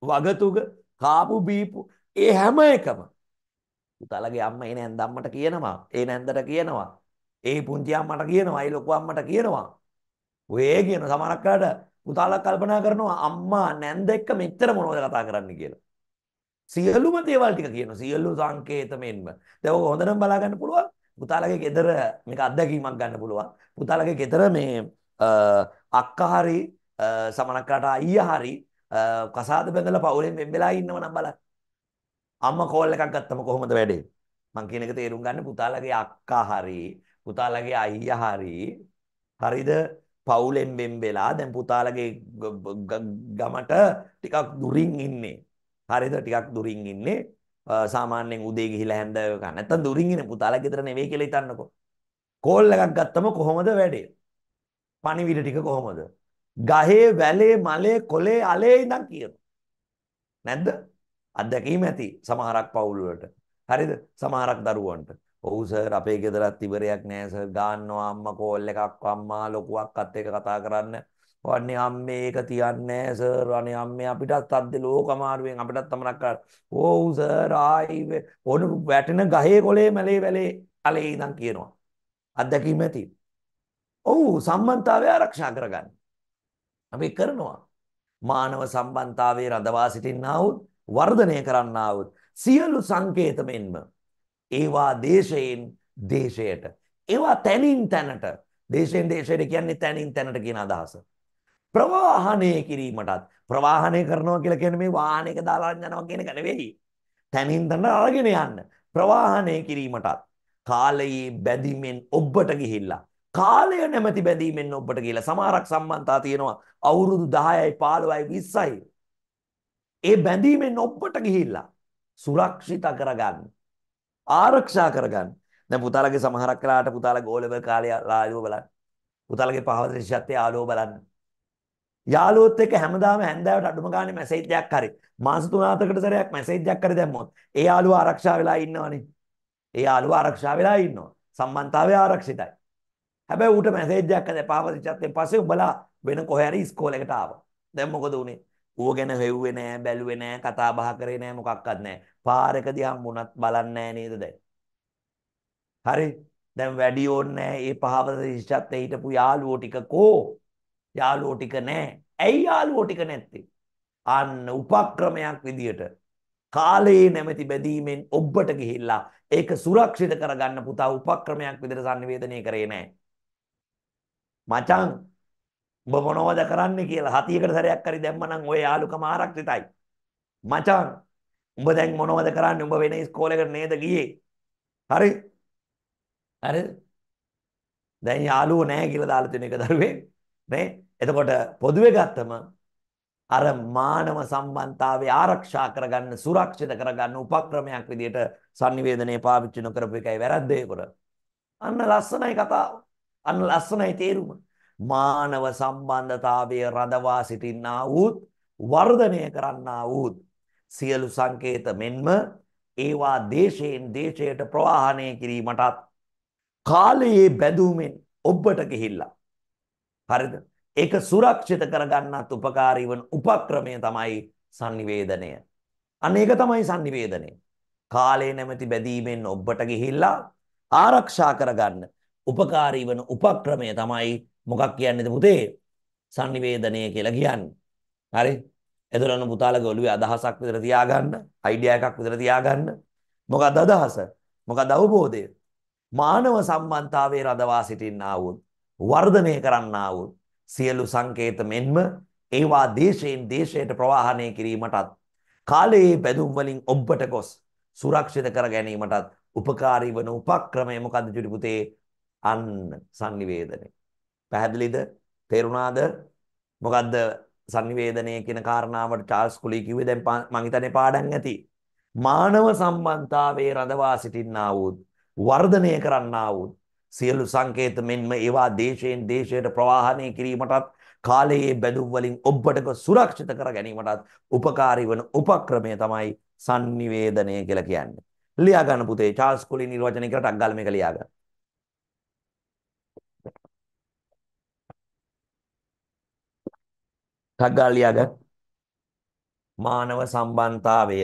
[SPEAKER 1] වගතුග කාපු බීපු ඒ හැම එකම පුතාලගේ අම්මා ඒ නැන්ද අම්මට කියනවා. ඒ නැන්දට කියනවා. ඒ පුංචි අම්මට කියනවා. ඒ ලොකු අම්මට කියනවා. ඔය කියන සමහරක් කාට පුතාලා කල්පනා කරනවා අම්මා නැන්ද එක්ක මෙච්චර මොනවද කතා කරන්න කියලා. සියලුම දේවල් ටික කියනවා. සියලු සංකේත මෙන්ම. දැන් ඔක හොඳටම බලා ගන්න පුළුවන්. පුතාලගේ ගෙදර මේක අත්දැකීමක් ගන්න පුළුවන්. පුතාලගේ ගෙදර මේ අක්කා හරි සමනක්කාට අයියා හරි කසාද බඳලා පවුලෙන් වෙන් වෙලා ඉන්නව නම් බලන්න. අම්මා කෝල් එකක් ගත්තම කොහොමද වැඩේ? මං කියන එක තේරුම් ගන්න පුතාලගේ අක්කා හරි පුතාලගේ අයියා හරි හරිද පවුලෙන් වෙන් වෙලා දැන් පුතාලගේ ගමට ටිකක් දුරින් ඉන්නේ. හරිද ටිකක් දුරින් ඉන්නේ. සාමාන්‍යයෙන් උදේ ගිහිලා හැන්ද කන. නැත්තම් දුරින් එන පුතාලා ගෙදර නෙවෙයි කියලා හිතන්නකෝ. කෝල් එකක් ගත්තම කොහොමද වැඩේ? පණිවිඩ ටික කොහොමද? ගහේ වැලේ මලේ කොලේ අලේ ඉඳන් කියන. නැද්ද? අත්දැකීම ඇති සමහරක් පවුල් වලට. හරිද? සමහරක් දරුවන්ට. ඔව් සර් අපේ ගෙදරත් ඉවරයක් නෑ සර් ගන්නවා අම්මා කෝල් එකක් අම්මා ලොකුවක් අත් එක කතා කරන්න අනේ අම්මේ ඒක තියන්නේ සර් අනේ අම්මේ අපිටත් අද්ද ලෝකමාරුවෙන් අපිටත් තමනක් කර ඕව් සර් ආයි ඔන වැටෙන ගහේ කොලේ මැලේ වැලේ අලේ ඉඳන් කියනවා අත්දැකීම ඇති ඔව් සම්බන්ධතාවය ආරක්ෂා කරගන්න අපි කරනවා මානව සම්බන්ධතාවයේ රඳවා සිටින්නා වූ වර්ධනය කරන්නා වූ සියලු සංකේත මෙන්ම ඒවා දේශයෙන් දේශයට ඒවා තැනින් තැනට දේශයෙන් දේශයට කියන්නේ තැනින් තැනට කියන අදහස ප්‍රවාහණය කිරීමටත් ප්‍රවාහණය කරනවා කියලා කියන්නේ මේ වාහනයක දාලා යනවා කියන එක නෙවෙයි. තනින් තන අරගෙන යන්න. ප්‍රවාහණය කිරීමටත් කාලයේ බැඳීමෙන් ඔබට ගිහිල්ලා කාලය නැමැති බැඳීමෙන් ඔබට ගිහිල්ලා සමහරක් සම්බන්තා තියෙනවා අවුරුදු 10යි 15යි 20යි. ඒ බැඳීමෙන් ඔබට ගිහිල්ලා සුරක්ෂිත කරගන්න. ආරක්ෂා කරගන්න. දැන් පුතාලගේ සමහරක් වෙලාවට පුතාලා ගෝලෙවල් කාලේ ආලෝ බලන්න. පුතාලගේ පහවදේ ශත්‍ය ආලෝ බලන්න. යාළුවොත් එක්ක හැමදාම හැන්දෑවට අඩුම ගානේ මැසේජ් එකක් හරි මාස 3-4කට සැරයක් මැසේජ් එකක් හරි දැම්මොත් ඒ යාළුවා ආරක්ෂා වෙලා ඉන්නවනේ. ඒ යාළුවා ආරක්ෂා වෙලා ඉන්නවා. සම්බන්ධතාවය ආරක්ෂිතයි. හැබැයි ඌට මැසේජ් එකක් හද පාවතිච්චත්ෙන් පස්සේ උඹලා වෙන කොහේ හරි ඉස්කෝලේකට ආවා. දැන් මොකද උනේ? ඌව ගැන හෙව්වේ නෑ, බැලුවේ නෑ, කතා බහ කරේ නෑ මොකක්වත් නෑ. පාරකදී හම්බුණත් බලන්නේ නෑ නේද දැන්? හරි. දැන් වැඩි ඕනේ නෑ. ඒ පාවතිච්චත් හිටපු යාළුවෝ ටික කෝ යාළුවෝ ටික නැහැ. ඇයි යාළුවෝ ටික නැත්තේ? අන්න උපක්‍රමයක් විදියට කාලයේ නැමැති බැඳීමෙන් ඔබට ගිහිල්ලා ඒක සුරක්ෂිත කරගන්න පුතා උපක්‍රමයක් විදිහට sannivedanaya කරේ නැහැ. මචං ඔබ මොනවද කරන්නේ කියලා හතියකට සැරයක් හරි දැම්මනම් ඔය යාළුකම ආරක්ෂිතයි. මචං උඹ දැන් මොනවද කරන්නේ? උඹ වෙන ඉස්කෝලේකට නේද ගියේ? හරි? හරිද? දැන් යාළුවෝ නැහැ කියලා දාලා තියෙන එක දරුවේ නේ එතකොට පොදුවේ ගත්තම අර මානව සම්බන්ධතාවය ආරක්ෂා කරගන්න සුරක්ෂිත කරගන්න උපක්‍රමයක් විදිහට sannivedanaya පාවිච්චි නොකරපු එකයි වැරද්ද අන්න ලස්සනයි කතාව. අන්න ලස්සනයි තේරුම. මානව සම්බන්ධතාවය රඳවා සිටින්නා වූත් වර්ධනය කරන්නා වූත් සියලු සංකේත මෙන්ම ඒවා දේශයෙන් දේශයට ප්‍රවාහනය කිරීමටත් කාලයේ බැඳුමෙන් ඔබට ගිහිල්ලා හරිද? ඒක සුරක්ෂිත කරගන්නත් උපකාරී වන උපක්‍රමය තමයි sannivedanaya. අන්න ඒක තමයි sannivedanaya. කාලේ නැමැති බැඳීමෙන් ඔබට ගිහිල්ලා ආරක්ෂා කරගන්න උපකාරී වන උපක්‍රමය තමයි මොකක් කියන්නේද පුතේ? sannivedanaya කියලා කියන්නේ. හරි? එතනන පුතාලගේ ඔළුවේ අදහසක් විතර තියාගන්න, අයිඩියා එකක් විතර තියාගන්න. මොකක්ද අදහස? මොකක්ද අවබෝධය? මානව සම්බන්ධතාවයේ රඳවා සිටින්නා වූ වර්ධනය කරන්නා වූ සියලු සංකේත මෙන්ම ඒවා දේශයෙන් දේශයට ප්‍රවාහනය කිරීමටත් කාලයේ බැඳුම් වලින් ඔබට ගොස් සුරක්ෂිත කර ගැනීමටත් උපකාරී වන උපක්‍රමය මොකද්ද චුටි පුතේ අන්න sannivedane පැහැදිලිද තේරුණාද මොකද්ද sannivedane කියන කාරණාවට චාල්ස් කුලී කිව්වේ දැන් මං හිතන්නේ පාඩම් ඇති මානව සම්බන්ධතාවයේ රඳවා සිටින්නා වූ වර්ධනය කරන්නා වූ සියලු සංකේත මෙන්ම ඒවා දේශයෙන් දේශයට ප්‍රවාහනය කිරීමටත් කාලයේ බැඳුම් වලින් ඔබට සුරක්ෂිත කර ගැනීමටත් උපකාරී වන උපක්‍රමය තමයි sannivedanaya කියලා කියන්නේ. ලියා ගන්න පුතේ චාල්ස් කුලි නිර්වචනය කරලා ටක් ගාලා මේක ලියා ගන්න. ටක් ගාලා ලියා ගන්න. මානව සම්බන්ධතාවය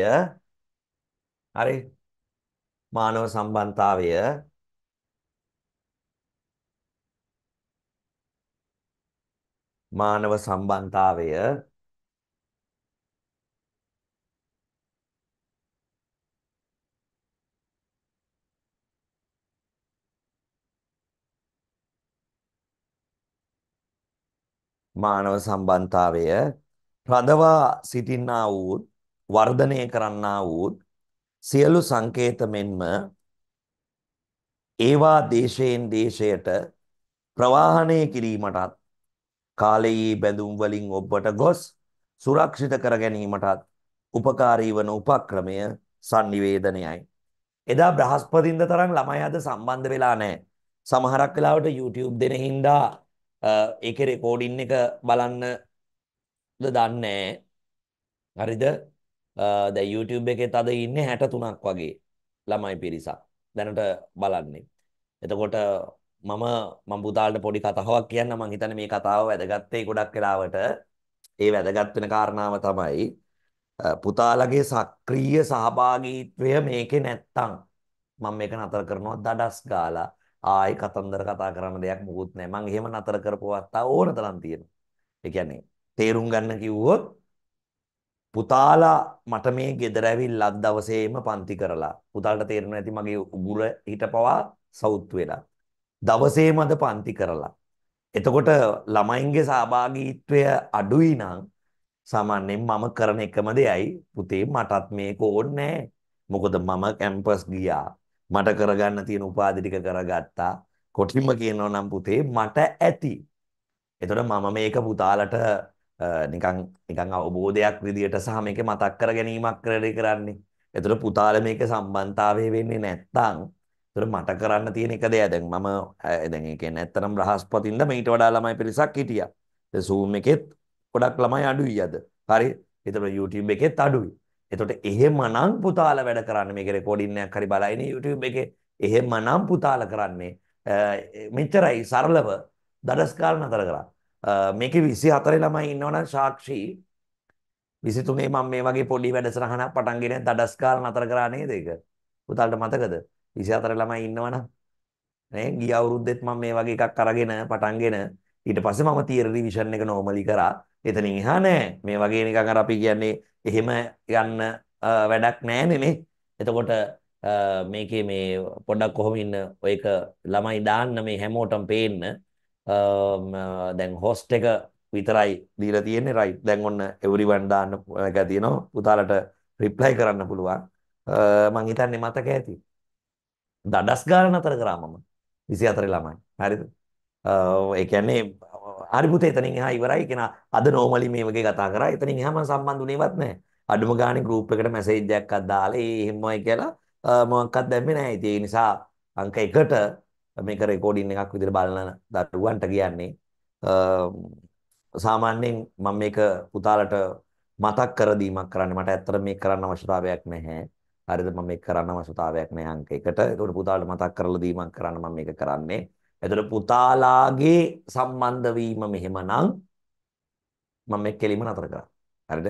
[SPEAKER 1] හරි මානව සම්බන්ධතාවය මානව සම්බන්ධතාවය මානව සම්බන්ධතාවය රඳවා සිටින්නා වූත් වර්ධනය කරන්නා වූත් සියලු සංකේත මෙන්ම ඒවා දේශයෙන් දේශයට ප්‍රවාහණය කිරීමටත් කාලයේ බැඳුම් වලින් ඔබට ගොස් සුරක්ෂිත කර ගැනීමටත් උපකාරී වන උපක්‍රමය sannivedanaයයි. එදා බ්‍රහස්පතින්ද තරම් ළමයි අද සම්බන්ධ වෙලා නැහැ. සමහරක් වෙලාවට YouTube දෙන හින්දා ඒකේ රෙකෝඩින් එක බලන්න ද දන්නේ හරිද? දැන් YouTube එකේ තද ඉන්නේ 63ක් වගේ ළමයි පිරිසක්. දැනට බලන්නේ. එතකොට මම මම පුතාලට පොඩි කතාවක් කියන්න මම හිතන්නේ මේ කතාව වැදගත් ගොඩක් වෙලාවට ඒ වැදගත් වෙන කාරණාව තමයි පුතාලගේ සක්‍රීය සහභාගීත්වය මේකේ නැත්තම් මම මේක නතර කරනවා දඩස් ගාලා ආයි කතන්දර කතා කරන්න දෙයක් මොකුත් නැහැ මම එහෙම නතර කරපුවත් ඕන තරම් තියෙනවා ඒ කියන්නේ තේරුම් ගන්න කිව්වොත් පුතාලා මට මේ ගෙදර ඇවිල්ලා දවසේම පන්ති කරලා පුතාලට තේරුණ නැති මගේ උගුර හිටපවා සවුත් වෙලා දවසේම අද පන්ති කරලා. එතකොට ළමයින්ගේ සහභාගීත්වය අඩුයි නම් සාමාන්‍යයෙන් මම කරන එකම දෙයයි පුතේ මටත් මේක ඕනේ මොකද මම කැම්පස් ගියා. මට කරගන්න තියෙන උපාධි ටික කරගත්තා. කොටිම කියනවා නම් පුතේ මට ඇති. එතකොට මම මේක පුතාලට නිකන් නිකන් අවබෝධයක් විදියට සහ මේක මතක් කර ගැනීමක් කරේ කරන්නේ. එතකොට පුතාල මේක සම්බන්ධතාවය වෙන්නේ නැත්නම් ඒතර මට කරන්න තියෙන එක දෙයක් දැන් මම දැන් ඒ කියන්නේ ඇත්තටම රහස්පතින්ද මීට වඩා ළමයි පිරිසක් හිටියා. ඒ Zoom එකෙත් ගොඩක් ළමයි අඩුයි අද. හරි. ඒතර YouTube එකෙත් අඩුයි. එතකොට එහෙමනම් පුතාල වැඩ කරන්නේ මේක රෙකෝඩින් එකක් හරි බලයිනේ YouTube එකේ. එහෙමනම් පුතාල කරන්නේ මෙච්චරයි සරලව දඩස්කාර නතර කරා. මේකේ 24 ළමයි ඉන්නවනම් සාක්ෂි 23 මම මේ වගේ පොඩි වැඩසටහනක් පටන් ගෙන දඩස්කාර නතර කරා නේද ඒක? පුතාලට මතකද? 24 ළමයි ඉන්නවනම් නේ ගිය අවුරුද්දෙත් මම මේ වගේ එකක් අරගෙන පටන්ගෙන ඊට පස්සේ මම තියර රිවිෂන් එක නෝමලි කරා. එතනින් එහා නෑ. මේ වගේ නිකන් අර අපි කියන්නේ එහෙම යන්න වැඩක් නෑනේ නේ. එතකොට මේකේ මේ පොඩ්ඩක් කොහොම ඉන්න ඔයක ළමයි දාන්න මේ හැමෝටම පේන්න දැන් හොස්ට් එක විතරයි දීලා තියෙන්නේ රයිට් දැන් ඔන්න එවරිවන් දාන්න එක තියෙනවා පුතාලට රිප්ලයි කරන්න පුළුවන් මං හිතන්නේ මතක ඇති දඩස් ගාලා නතර කරා මම 24 ළමයි. හරිද? ඒ කියන්නේ හරි පුතේ එතනින් එහා ඉවරයි කෙනා අද normally මේ වගේ කතා කරා. එතනින් එහා මම සම්බන්ධුනේවත් නැහැ. අඩුම ගානේ group එකට message එකක් දාලා ඒ එහෙමයි කියලා මොකක්වත් දැම්මේ නැහැ. ඉතින් ඒ නිසා අංක 1ට මේක රෙකෝඩින් එකක් විදිහට බලන දරුවන්ට කියන්නේ සාමාන්‍යයෙන් මම මේක පුතාලට මතක් කර දීමක් කරන්නේ. මට ඇත්තට මේක කරන්න අවශ්‍යතාවයක් නැහැ. හරිද මම මේක කරන්න අවශ්‍යතාවයක් නැහැ අංක 1ට. ඒකට පුතාලට මතක් කරලා දීමක් කරන්න මම මේක කරන්නේ. එතකොට පුතාලාගේ සම්බන්ධ වීම මෙහෙමනම් මම මේක කෙලිම නතර කරා. හරිද?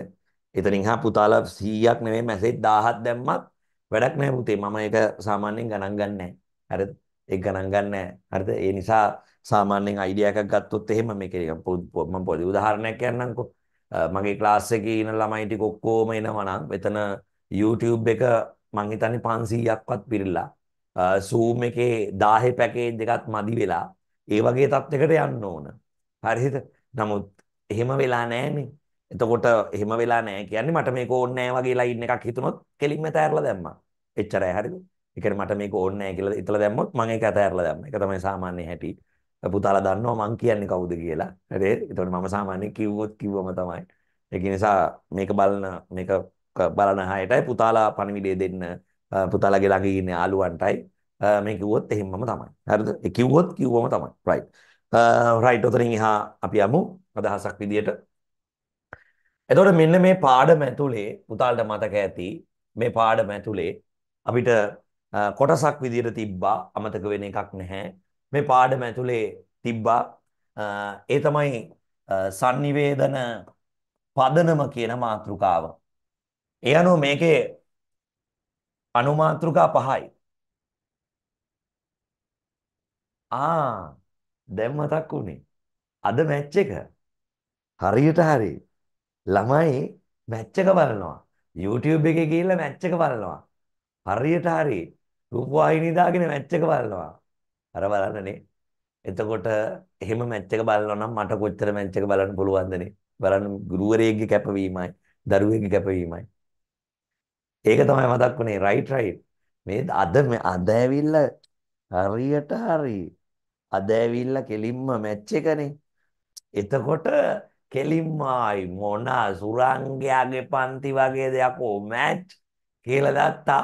[SPEAKER 1] එතනින් හා පුතාලා 100ක් නෙමෙයි මැසේජ් 1000ක් දැම්මත් වැඩක් නැහැ පුතේ. මම ඒක සාමාන්‍යයෙන් ගණන් ගන්නෑ. හරිද? ඒක ගණන් ගන්නෑ. හරිද? ඒ නිසා සාමාන්‍යයෙන් අයිඩියා එකක් ගත්තොත් එහෙම මේක මම පොඩි උදාහරණයක් කියන්නම්කෝ. මගේ ක්ලාස් එකේ ඉන්න ළමයි ටික ඔක්කොම එනවා නම් එතන YouTube එක මං හිතන්නේ 500ක්වත් පිරලා Zoom එකේ 1000 පැකේජ් එකක් මදි වෙලා ඒ වගේ තත්යකට යන්න ඕන. හරිද? නමුත් එහෙම වෙලා නැහනේ. එතකොට එහෙම වෙලා නැහැ කියන්නේ මට මේක ඕනේ නැහැ වගේ ලයින් එකක් හිතුනොත් කෙලින්ම තෑරලා දැම්මා. එච්චරයි හරිද? ඒ කියන්නේ මට මේක ඕනේ නැහැ කියලා ඉතලා දැම්මොත් මම ඒක අතහැරලා දැම්මා. ඒක තමයි සාමාන්‍ය හැටි. පුතාලා දන්නවා මං කියන්නේ කවුද කියලා. හරිද? ඒතකොට මම සාමාන්‍යයෙන් කිව්වොත් කිව්වම තමයි. ඒක නිසා මේක බලන මේක බලන අයටයි පුතාලා පණිවිඩය දෙන්න පුතාලාගේ ළඟ ඉන්න යාළුවන්ටයි මේ කිව්වොත් එහෙමම තමයි. හරිද? ඒ කිව්වොත් කිව්වම තමයි. right. right උතරින් එහා අපි යමු අදහසක් විදියට. එතකොට මෙන්න මේ පාඩම ඇතුලේ පුතාලට මතක ඇති මේ පාඩම ඇතුලේ අපිට කොටසක් විදියට තිබ්බා අමතක වෙන එකක් නැහැ. මේ පාඩම ඇතුලේ තිබ්බා ඒ තමයි sannivedana පදනම කියන මාතෘකාව. ඒ අනුව මේකේ අනුමාත්‍රිකා පහයි. ආ දැන් මතක් වුනේ. අද මැච් එක හරියට හරි ළමයි මැච් එක බලනවා. YouTube එකේ ගිහිල්ලා මැච් එක බලනවා. හරියට හරි රූපවාහිනිය දාගෙන මැච් එක බලනවා. අර බලන්නනේ. එතකොට එහෙම මැච් එක බලනවා නම් මට කොච්චර මැච් එක බලන්න පුළුවන්දනේ. බලන්න ගුරුවරයෙක්ගේ කැපවීමයි, දරුවෙක්ගේ කැපවීමයි. ඒක තමයි මතක් වුනේ රයිට් රයිට්. මේ අද අද ඇවිල්ලා හරියට හරි. අද ඇවිල්ලා කෙලින්ම මැච් එකනේ. එතකොට කෙලින්මයි මොන සුරංගයාගේ පන්ති වගේ දෙයක් ඕ මැච් කියලා දැත්තා.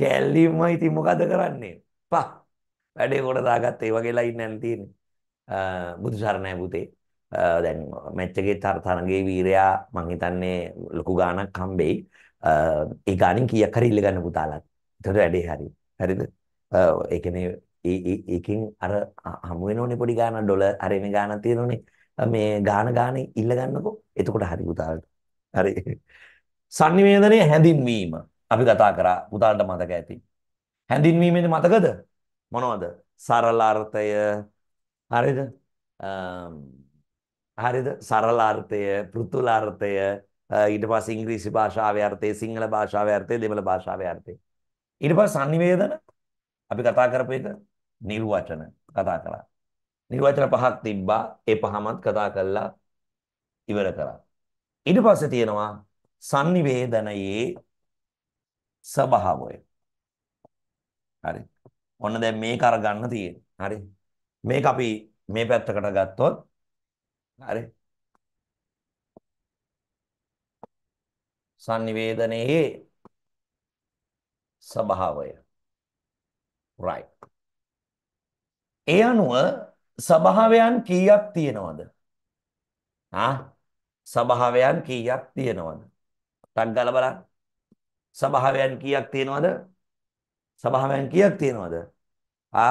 [SPEAKER 1] කෙලින්ම ඉතින් මොකද කරන්නේ? පා වැඩේ කොට දාගත්ත ඒ වගේ ලයින් නැන් තියෙන්නේ. බුදු සරණයි පුතේ. දැන් මැච් එකේ තරතරගේ වීරයා මං හිතන්නේ ලොකු ගාණක් හම්බෙයි. ඒ ගාණින් කීයක් හරි ඉල්ල ගන්න පුතාලත්. එතකොට වැඩේ හරි. හරිද? ඒ කියන්නේ ඒකෙන් අර හමු වෙනෝනේ පොඩි ගාණක් ඩොලර් අර මේ ගාණක් තියෙනෝනේ. මේ ගාණ ගාණ ඉල්ල ගන්නකෝ. එතකොට හරි පුතාලට. හරි. sannivedanaya හැඳින්වීම අපි කතා කරා පුතාලට මතක ඇති.
[SPEAKER 2] හැඳින්වීමේදී මතකද?
[SPEAKER 1] මොනවද? සරල අර්ථය හරිද? හරිද? සරල අර්ථය, පෘතුල අර්ථය, ඊට පස්සේ ඉංග්‍රීසි භාෂාවේ අර්ථය සිංහල භාෂාවේ අර්ථය දෙමළ භාෂාවේ අර්ථය ඊට පස්සේ sannivedana අපි කතා කරපු එක නිර්වචන කතා කළා නිර්වචන පහක් තිබ්බා ඒ පහමත් කතා කළා ඉවර කරා ඊට පස්සේ තියෙනවා sannivedanයේ ස්වභාවය හරි ඔන්න දැන් මේක අර ගන්න තියෙන්නේ හරි මේක අපි මේ පැත්තකට ගත්තොත් හරි sannivedanයේ ස්වභාවය right ඒ අනුව ස්වභාවයන් කීයක් තියෙනවද ආ ස්වභාවයන් කීයක් තියෙනවද ටක් ගාලා බලන්න ස්වභාවයන් කීයක් තියෙනවද ස්වභාවයන් කීයක් තියෙනවද ආ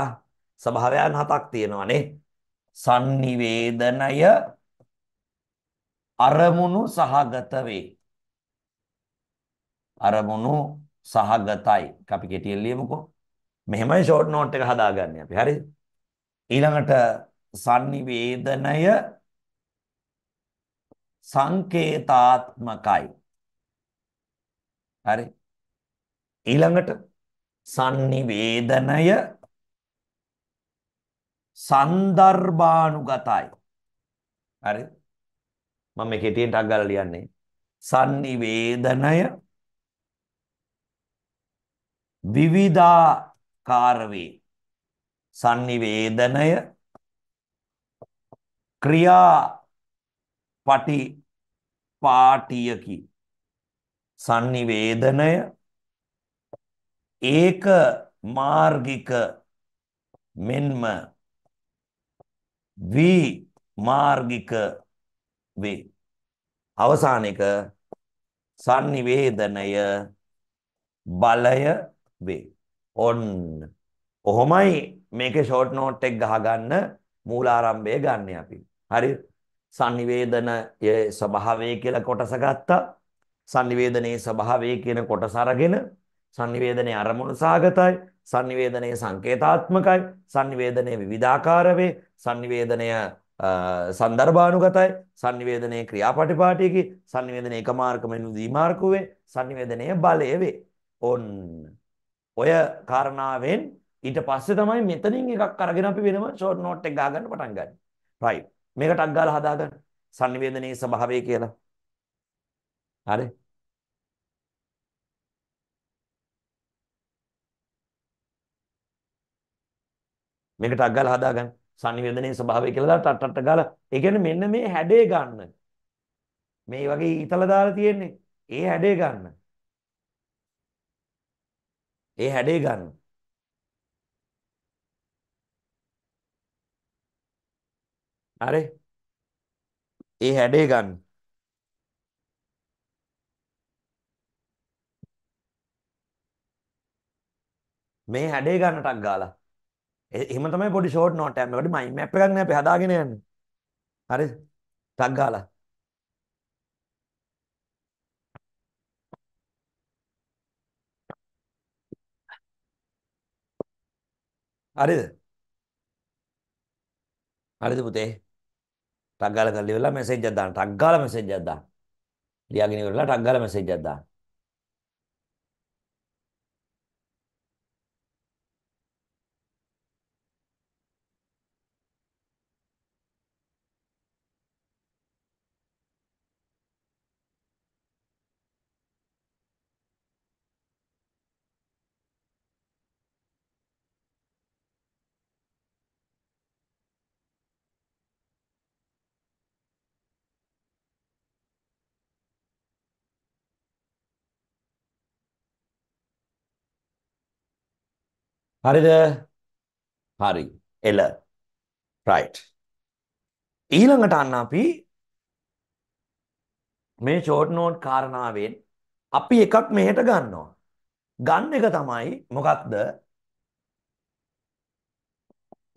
[SPEAKER 1] ස්වභාවයන් හතක් තියෙනවානේ sannivedanaya අරමුණු සහගත වේ අරමුණු සහගතයි. අපි කෙටියෙන් ලියමුකෝ. මෙහෙමයි ෂෝට් නෝට් එක හදාගන්නේ අපි. හරිද? ඊළඟට sannivedanaya සංකේතාත්මකයි. හරි. ඊළඟට sannivedanaya සන්දර්භානුගතයි. හරි. මම මේ කෙටියෙන් ටක් ගාලා ලියන්නේ. sannivedanaya විවිධාකාර වේ. sannivedanaya ක්‍රියා පටි පාටියකි. sannivedanaya ඒක මාර්ගික මෙන්ම වී මාර්ගික වේ. අවසාන එක sannivedanaya බලය way ඔන්න කොහොමයි මේකේ ෂෝට් නෝට් එක ගහගන්න මූලාරම්භය ගන්න අපි. හරි. sannivedanaya ස්වභාවය කියලා කොටස ගත්තා. sannivedanaye ස්වභාවය කියන කොටස අරගෙන sannivedanaye අරමුණු සාගතයි, sannivedanaye සංකේතාත්මකයි, sannivedanaye විවිධාකාර වේ, sannivedanaye සන්දර්භානුගතයි, sannivedanaye ක්‍රියාපටිපාටියකි, sannivedanaye එක මාර්ග මෙන් දී මාර්ග වේ, sannivedanaye බලය වේ. ඔන්න ඔය කාරණාවෙන් ඊට පස්සේ තමයි මෙතනින් එකක් අරගෙන අපි වෙනම ෂෝට් නෝට් එක ගහගන්න පටන් ගන්න. රයිට්. මේක ටක් ගාලා හදාගන්න. sannivedanaya ස්වභාවය කියලා. හරි. මේක ටක් ගාලා හදාගන්න. sannivedanaya ස්වභාවය කියලා ටට ටට ගාලා. ඒ කියන්නේ මෙන්න මේ හැඩේ ගන්න. මේ වගේ ඊතල දාලා තියෙන්නේ. ඒ හැඩේ ගන්න. ඒ හැඩේ ගන්න. හරි. ඒ හැඩේ ගන්න. මේ හැඩේ ගන්න ටක් ගාලා. එහෙම තමයි පොඩි ෂෝට් නෝට් එකක්. මයින් මැප් එකක් නෑ අපි හදාගෙන යන්නේ. හරිද? ටක් ගාලා. அடுது அடுது புத்தே தக்கால கல்லி எல்லாம் மெசேஜ் தான் தக்கால மெசேஜ் தான் இல்லையாகினி எல்லாம் தக்கால மெசேஜ் தான் හරිද? හරි. එල. right. ඊළඟට අන්න අපි මේ short note කාරණාවෙන් අපි එකක් මෙහෙට ගන්නවා. ගන්න එක තමයි මොකක්ද?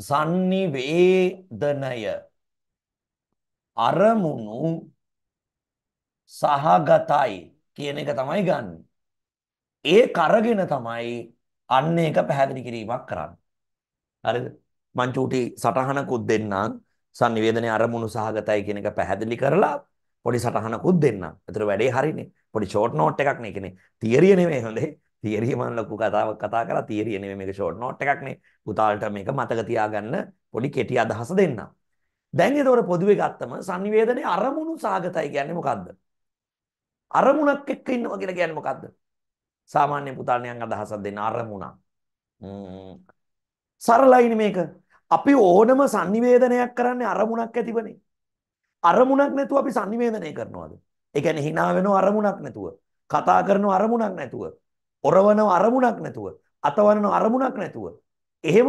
[SPEAKER 1] sannivedanaya අරමුණු සහගතයි කියන එක තමයි ගන්න. ඒ කරගෙන තමයි අන්න ඒක පැහැදිලි කිරීමක් කරන්න. හරිද? මං චූටි සටහනකුත් දෙන්නම්. sannivedanaya අරමුණු සහගතයි කියන එක පැහැදිලි කරලා පොඩි සටහනකුත් දෙන්නම්. ඒතර වැඩේ හරිනේ. පොඩි ෂෝට් නෝට් එකක් නේ කියන්නේ. තියරිය නෙමෙයි හොඳේ. තියරිය මම ලොකු කතාවක් කතා කරලා තියරිය නෙමෙයි මේක ෂෝට් නෝට් එකක් නේ. පුතාලට මේක මතක තියාගන්න පොඩි කෙටි අදහස දෙන්නම්. දැන් ඒතකොට පොදුවේ ගත්තම sannivedanaya අරමුණු සහගතයි කියන්නේ මොකද්ද? අරමුණක් එක්ක ඉන්නවා කියලා කියන්නේ මොකද්ද? සාමාන්‍ය පුතාලණියන් අදහසක් දෙන්න අරමුණක්. සරලයිනේ මේක. අපි ඕනම sannivedanayak කරන්නේ අරමුණක් ඇතිවනේ. අරමුණක් නැතුව අපි sannivedanaya කරනවාද? ඒ කියන්නේ hina වෙනව අරමුණක් නැතුව, කතා කරනව අරමුණක් නැතුව, ඔරවනව අරමුණක් නැතුව, අතවරනව අරමුණක් නැතුව. එහෙම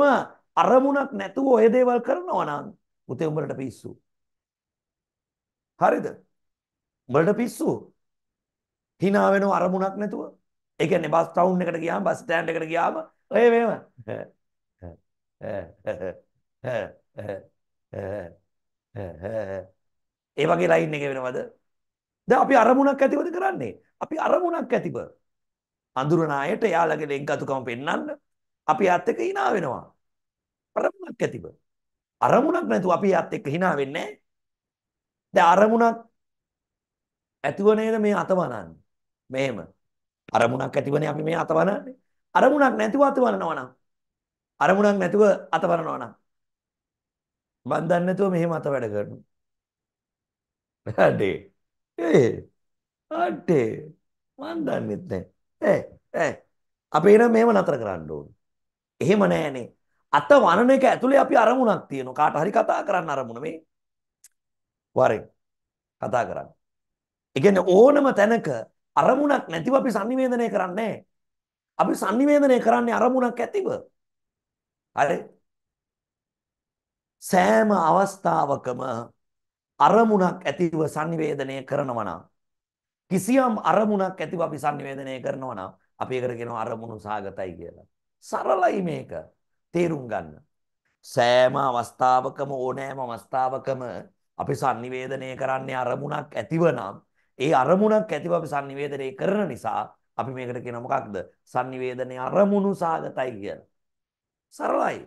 [SPEAKER 1] අරමුණක් නැතුව ඔය දේවල් කරනවා නම් පුතේ උඹලට පිස්සු. හරිද? උඹලට පිස්සු. hina වෙනව අරමුණක් නැතුව ඒ කියන්නේ බස් ටවුන් එකට ගියාම බස් ස්ටෑන්ඩ් එකට ගියාම ඔය මේම ඒ වගේ ලයින් එක වෙනවද? දැන් අපි අරමුණක් ඇතිවද කරන්නේ? අපි අරමුණක් ඇතිව අඳුරන අයට එයාලගේ ලෙන්ගතුකම පෙන්වන්න අපි යාත් එක්ක hina වෙනවා. අරමුණක් ඇතිව. අරමුණක් නැතුව අපි යාත් එක්ක hina වෙන්නේ නැහැ. දැන් අරමුණක් ඇතුව නේද මේ අතවනන්නේ. මෙහෙම අරමුණක් ඇතිවනේ අපි මේ අතවරන්නේ. අරමුණක් නැතිව අතවරනවා නම් අරමුණක් නැතිව අතවරනවා නම් මන් දන්නේ නැතුව මෙහෙම අත වැඩ කරනවා. අඩේ. ඒ අඩේ. මන් දන්නෙත් නැහැ. ඒ ඒ අපි එන මේව නතර කරන්න ඕනේ. එහෙම නෑනේ. අත වනන එක ඇතුලේ අපි අරමුණක් තියෙනවා. කාට හරි කතා කරන්න අරමුණ මේ. වරෙන් කතා කරන්න. ඒ ඕනම තැනක අරමුණක් නැතිව අපි sannivedanaya කරන්නේ අපි sannivedanaya කරන්නේ අරමුණක් ඇතිව. හරි. සෑම අවස්ථාවකම අරමුණක් ඇතිව sannivedanaya කරනවා නම් කිසියම් අරමුණක් ඇතිව අපි sannivedanaya කරනවා නම් අපි ඒකට කියනවා අරමුණු සාගතයි කියලා. සරලයි මේක. තේරුම් ගන්න. සෑම අවස්ථාවකම ඕනෑම අවස්ථාවකම අපි sannivedanaya කරන්නේ අරමුණක් ඇතිව නම් ඒ අරමුණක් ඇතිව අපි sannivedanaya කරන නිසා අපි මේකට කියන මොකක්ද? sannivedanaya අරමුණු සාගතයි කියලා. සරලයි.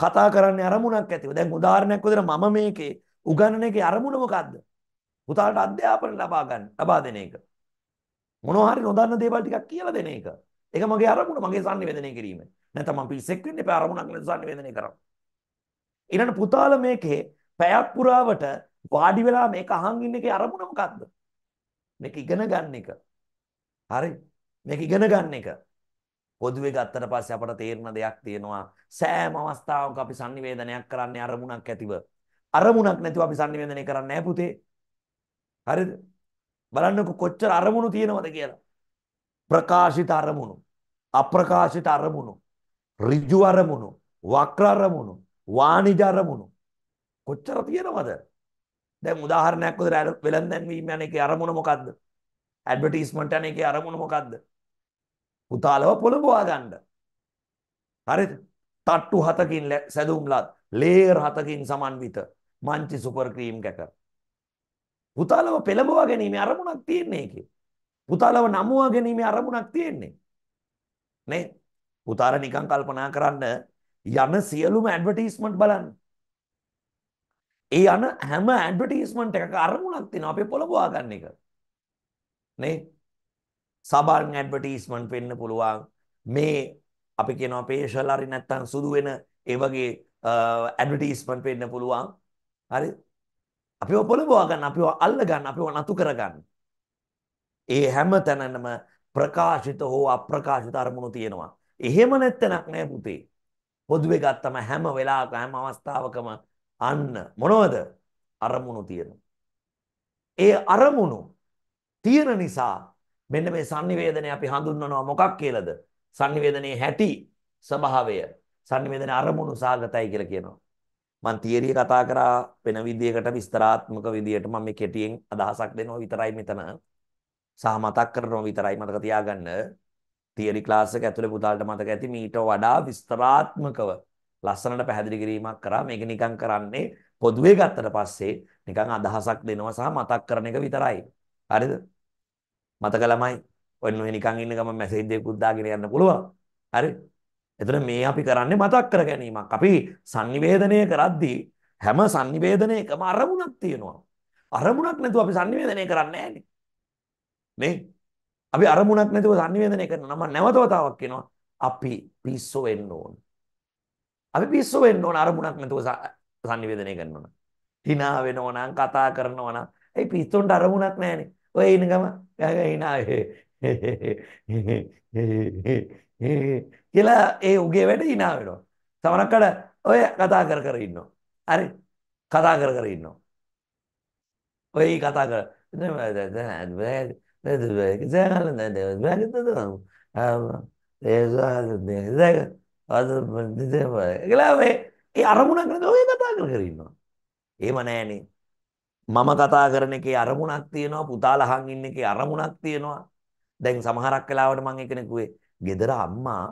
[SPEAKER 1] කතා කරන්නේ අරමුණක් ඇතිව. දැන් උදාහරණයක් විදිහට මම මේකේ උගන්නන එකේ අරමුණ මොකද්ද? පුතාලට අධ්‍යාපන ලබා ගන්න, ලබා දෙන එක. මොනවා හරි නොදන්න දේවල් ටිකක් කියලා දෙන එක. ඒක මගේ අරමුණ, මගේ sannivedanaya කිරීම. නැත්නම් මම පිස්සෙක් වෙන්න එපා අරමුණක් නැතුව sannivedanaya කරන්න. ඊළඟ පුතාල මේකේ පැයක් පුරාවට වාඩි වෙලා මේක අහන් ඉන්න එකේ අරමුණ මොකක්ද? මේක ඉගෙන ගන්න එක. හරි. මේක ඉගෙන ගන්න එක. පොදුවේ ගත්තට පස්සේ අපට තේරෙන දෙයක් තියෙනවා. සෑම අවස්ථාවක අපි sannivedanayak කරන්නේ අරමුණක් ඇතිව. අරමුණක් නැතුව අපි sannivedanaya කරන්නේ නැහැ පුතේ. හරිද? බලන්නකො කොච්චර අරමුණු තියෙනවද කියලා. ප්‍රකාශිත අරමුණු, අප්‍රකාශිත අරමුණු, ඍජු අරමුණු, වක්‍ර අරමුණු, වාණිජ අරමුණු කොච්චර තියෙනවද? දැන් උදාහරණයක් විතර වෙලඳන්වීම යන එකේ අරමුණ මොකද්ද? ඇඩ්වර්ටයිස්මන්ට් යන එකේ අරමුණ මොකද්ද? පුතාලව පොළඹවා ගන්න. හරිද? තට්ටු හතකින් සැදුම්ලත් ලේයර් හතකින් සමන්විත මංචි සුපර් ක්‍රීම් කැක. පුතාලව පෙළඹවා ගැනීම අරමුණක් තියෙන්නේ ඒකේ. පුතාලව නමුවා ගැනීම අරමුණක් තියෙන්නේ. නේ? පුතාලා නිකන් කල්පනා කරන්න යන සියලුම ඇඩ්වර්ටයිස්මන්ට් බලන්න. ඒ යන හැම ඇඩ්වර්ටයිස්මන්ට් එකක අරමුණක් තියෙනවා අපි පොළඹවා ගන්න එක. නේ? සබන් ඇඩ්වර්ටයිස්මන්ට් වෙන්න පුළුවන්. මේ අපි කියනවා පේෂල් හරි නැත්නම් සුදු වෙන ඒ වගේ ඇඩ්වර්ටයිස්මන්ට් වෙන්න පුළුවන්. හරි? අපිව පොළඹවා ගන්න, අපිව අල්ල ගන්න, අපිව නතු කර ගන්න. ඒ හැම තැනම ප්‍රකාශිත හෝ අප්‍රකාශිත අරමුණු තියෙනවා. එහෙම නැත්තනක් නෑ පුතේ. පොදුවේ ගත්තම හැම වෙලාවක හැම අවස්ථාවකම අන්න මොනවද? අරමුණු තියෙන. ඒ අරමුණු තියෙන නිසා මෙන්න මේ sannivedanaya අපි හඳුන්වනවා මොකක් කියලාද? sannivedanaya හැටි ස්වභාවය sannivedana අරමුණු සාගතයි කියලා කියනවා. මම තියරිය කතා කරා වෙන විදියකට විස්තරාත්මක විදියට මම මේ කෙටියෙන් අදහසක් දෙනවා විතරයි මෙතන. සහ මතක් කරනවා විතරයි මතක තියාගන්න. තියරි ක්ලාස් එක ඇතුලේ පුතාලට මතක ඇති මීට වඩා විස්තරාත්මකව ලස්සනට පැහැදිලි කිරීමක් කරා මේක නිකන් කරන්නේ පොදුවේ ගත්තට පස්සේ නිකන් අදහසක් දෙනවා සහ මතක් කරන එක විතරයි. හරිද? මතක ළමයි ඔන්න ඔය නිකන් ඉන්න ගමන් මැසේජ් එකකුත් දාගෙන යන්න පුළුවන්. හරි? එතන මේ අපි කරන්නේ මතක් කර ගැනීමක්. අපි sannivedanaya කරද්දී හැම sannivedanayakම අරමුණක් තියෙනවා. අරමුණක් නැතුව අපි sannivedanaya කරන්නේ නැහැ නේ. අපි අරමුණක් නැතුව sannivedanaya කරනවා නම් නැවත වතාවක් කියනවා අපි පිස්සු වෙන්න ඕනේ. අපි පිස්සු වෙන්න ඕන අරමුණක් නැතුව sannivedanaya කරනවා නම්. hina වෙනවා නම් කතා කරනවා නම් ඒ පිස්සුන්ට අරමුණක් නැහැනේ. ඔය ඉන ගම hina කියලා ඒ උගේ වැඩ hina වෙනවා. සමහරක් අඩ ඔය කතා කර කර ඉන්නවා. හරි. කතා කර කර ඉන්නවා. ඔය කතා කර දැන් එකලා ඒ අරමුණක් නැද ඔය කතා කර කර ඉන්නවා. එහෙම නෑනේ. මම කතා කරන එකේ අරමුණක් තියෙනවා පුතා ලහන් ඉන්න එකේ අරමුණක් තියෙනවා. දැන් සමහරක් වෙලාවට මම එකනෙකුවේ ගෙදර අම්මා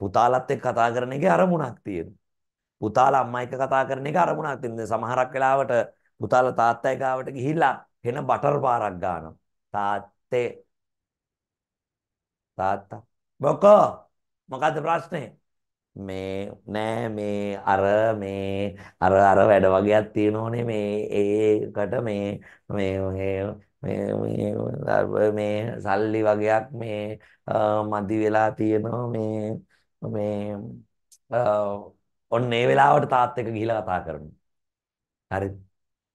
[SPEAKER 1] පුතාලත් එක්ක කතා කරන එකේ අරමුණක් තියෙනවා. පුතාලා අම්මා එක්ක කතා කරන එකේ අරමුණක් තියෙනවා. සමහරක් වෙලාවට පුතාලා තාත්තා ගාවට ගිහිල්ලා හෙන බටර් පාරක් ගන්නවා. තාත්තේ තාත්තා බකෝ මොකද්ද ප්‍රශ්නේ? මේ නෑ මේ අර මේ අර අර වැඩ වගේක් තියෙනෝනේ මේ ඒකට මේ මේ මේ මේ සල්ලි වගේක් මේ මදි වෙලා තියෙනවා මේ මේ ඔන්න ඒ වෙලාවට තාත් එක්ක ගිහිලා කතා කරනවා. හරි.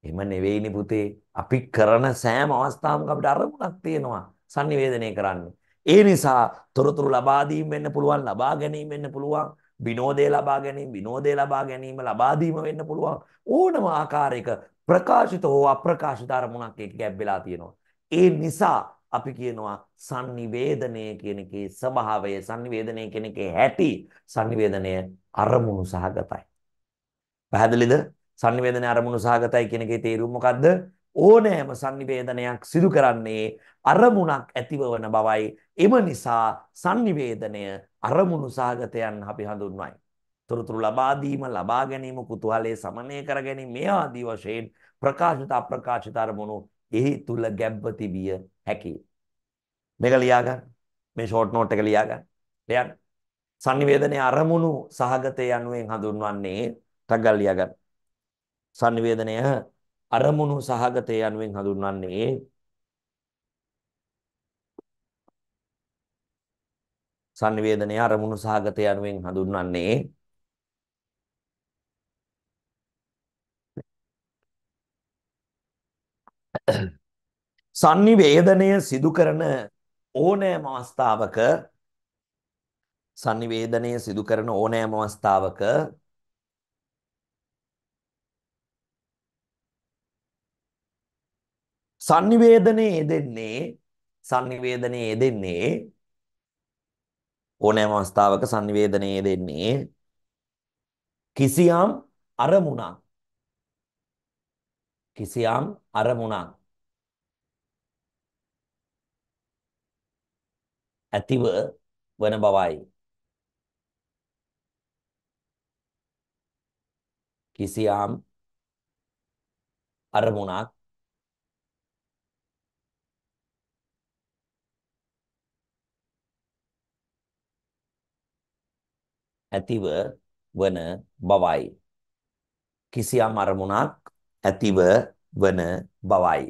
[SPEAKER 1] එහෙම නෙවෙයිනි පුතේ. අපි කරන සෑම අවස්ථාවකම අපිට අරමුණක් තියෙනවා. sannivedanaya කරන්නේ. ඒ නිසා තොරතුරු ලබා දීම වෙන්න පුළුවන්, ලබා ගැනීම වෙන්න පුළුවන්, විනෝදය ලබා ගැනීම, විනෝදය ලබා ගැනීම ලබා දීම වෙන්න පුළුවන්. ඕනම ආකාරයක ප්‍රකාශිත හෝ අප්‍රකාශිත අරමුණක් එක්ක ගැබ් වෙලා තියෙනවා. ඒ නිසා අපි කියනවා sannivedanaya කියන එකේ ස්වභාවය sannivedanaya කියන එකේ හැටි sannivedanaya අරමුණු සහගතයි. පැහැදිලිද? sannivedanaya අරමුණු සහගතයි කියන එකේ තේරුම මොකද්ද? ඕනෑම sannivedanayak සිදු කරන්නේ අරමුණක් ඇතිවවන බවයි. එම නිසා sannivedanaya අරමුණු සාගතයන් අපි හඳුන්වයි. තොරතුරු ලබා දීම, ලබා ගැනීම, කුතුහලයේ සමනය කර ගැනීම මේ ආදී වශයෙන් ප්‍රකාශිත අප්‍රකාශිත අරමුණු එහි තුල ගැඹ තිබිය හැකියි. මේක ලියා ගන්න. මේ ෂෝට් නෝට් එක ලියා ගන්න. ලියන්න. sannivedanaya අරමුණු සාගතය යනුවෙන් හඳුන්වන්නේ ටග්ගල් ලියා ගන්න. sannivedanaya අරමුණු සහගතය යනුවෙන් හඳුන්වන්නේ සංවේදනය අරමුණු සහගතය යනුවෙන් හඳුන්වන්නේ සංනිවේදනය සිදු කරන ඕනෑම අවස්ථාවක සංනිවේදනය සිදු කරන ඕනෑම අවස්ථාවක sannivedanයේ යෙදෙන්නේ sannivedanයේ යෙදෙන්නේ ඕනෑම අවස්ථාවක sannivedanයේ යෙදෙන්නේ කිසියම් අරමුණක් කිසියම් අරමුණක් ඇතිව වන බවයි කිසියම් අරමුණක් ඇතිව වන බවයි. කිසියම් අරමුණක් ඇතිව වන බවයි.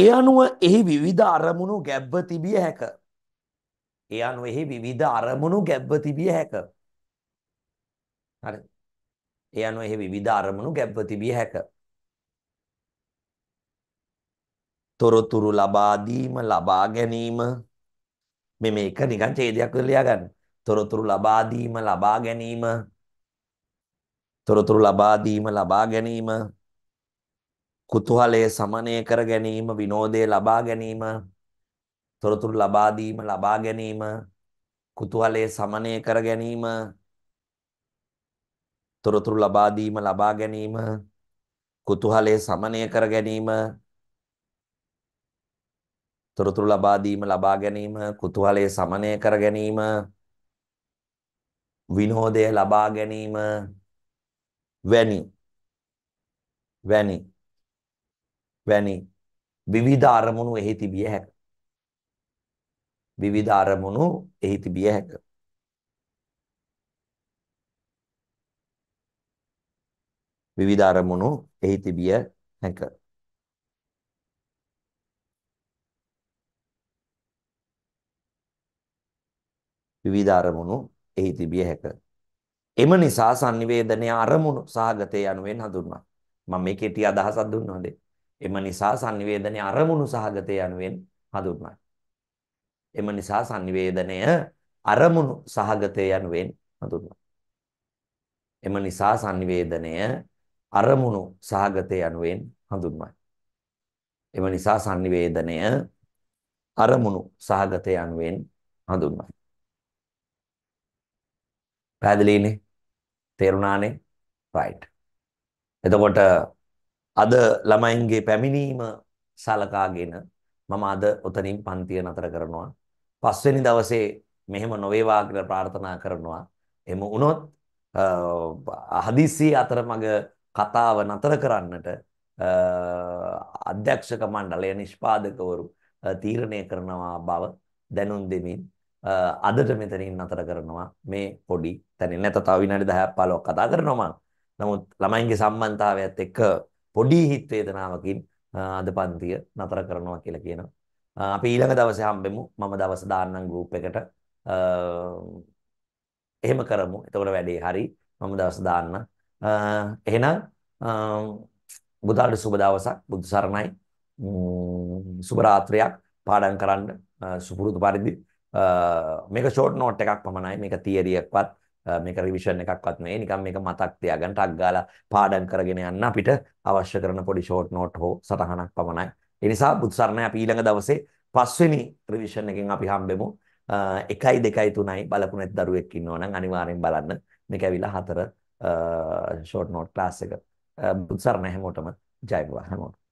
[SPEAKER 1] ඒ අනුව එහි විවිධ අරමුණු ගැබ්ව තිබිය හැක. ඒ අනුව එහි විවිධ අරමුණු ගැබ්ව තිබිය හැක. හරි. ඒ අනුව එහි විවිධ අරමුණු ගැබ්ව තිබිය හැක. තොරතුරු ලබා දීම, ලබා ගැනීම මේ මේක නිකන් ඡේදයක් විතර ලියා තොරතුරු ලබා ලබා ගැනීම තොරතුරු ලබා ලබා ගැනීම කුතුහලය සමනය කර ගැනීම විනෝදය ලබා ගැනීම තොරතුරු ලබා ලබා ගැනීම කුතුහලය සමනය කර ගැනීම තොරතුරු ලබා ලබා ගැනීම කුතුහලය සමනය කර ගැනීම තොරතුරු ලබා දීම ලබා ගැනීම කුතුහලය සමනය කර ගැනීම විනෝදය ලබා ගැනීම වැනි වැනි වැනි විවිධ අරමුණු එහි තිබිය හැක විවිධ අරමුණු එහි තිබිය හැක විවිධ අරමුණු එහි තිබිය හැක විවිධ අරමුණු එහි තිබිය හැක. එම නිසා sannivedanaya අරමුණු සහගතය යනුවෙන් හඳුන්වනවා. මම මේ කෙටි අදහසක් දුන්නාද? එම නිසා sannivedanaya අරමුණු සහගතය යනුවෙන් හඳුන්වනවා. එම නිසා sannivedanaya අරමුණු සහගතය යනුවෙන් හඳුන්වනවා. එම නිසා sannivedanaya අරමුණු සහගතය යනුවෙන් හඳුන්වනවා. එම නිසා sannivedanaya අරමුණු සහගතය යනුවෙන් හඳුන්වනවා. පැහැදිලිනේ? තේරුණානේ? right. එතකොට අද ළමයින්ගේ පැමිණීම සලකාගෙන මම අද ඔතනින් පන්තිය නතර කරනවා. පස්වෙනි දවසේ මෙහෙම නොවේවා කියලා ප්‍රාර්ථනා කරනවා. එම වුණොත් හදිසි අතරමඟ කතාව නතර කරන්නට අධ්‍යක්ෂක මණ්ඩලය නිෂ්පාදකවරු තීරණය කරනවා බව දැනුම් දෙමින් අදට මෙතනින් නතර කරනවා මේ පොඩි තැනින් නැත තව විනාඩි 10ක් 15ක් කතා කරනවා නමුත් ළමයින්ගේ සම්බන්ධතාවයත් එක්ක පොඩි හිත වේදනාවකින් අද පන්තිය නතර කරනවා කියලා කියනවා. අපි ඊළඟ දවසේ හම්බෙමු. මම දවස් දාන්නම් group එකට. එහෙම කරමු. එතකොට වැඩේ හරි. මම දවස් දාන්න. එහෙනම් බුදාට සුබ දවසක්. බුදු සරණයි. සුබ රාත්‍රියක් පාඩම් කරන්න සුපුරුදු පරිදි මේක ෂෝට් නෝට් එකක් පමණයි මේක තියරි එකක්වත් මේක රිවිෂන් එකක්වත් නෙවෙයි නිකන් මේක මතක් තියාගන්න ටක් ගාලා පාඩම් කරගෙන යන්න අපිට අවශ්‍ය කරන පොඩි ෂෝට් නෝට් හෝ සටහනක් පමණයි ඒ නිසා බුදුසරණ අපි ඊළඟ දවසේ පස්වෙනි රිවිෂන් එකෙන් අපි හම්බෙමු 1යි 2යි 3යි බලපු නැති දරුවෙක් ඉන්නවා නම් අනිවාර්යෙන් බලන්න මේක ඇවිල්ලා හතර ෂෝට් නෝට් ක්ලාස් එක බුදුසරණ හැමෝටම ජය වේවා හැමෝටම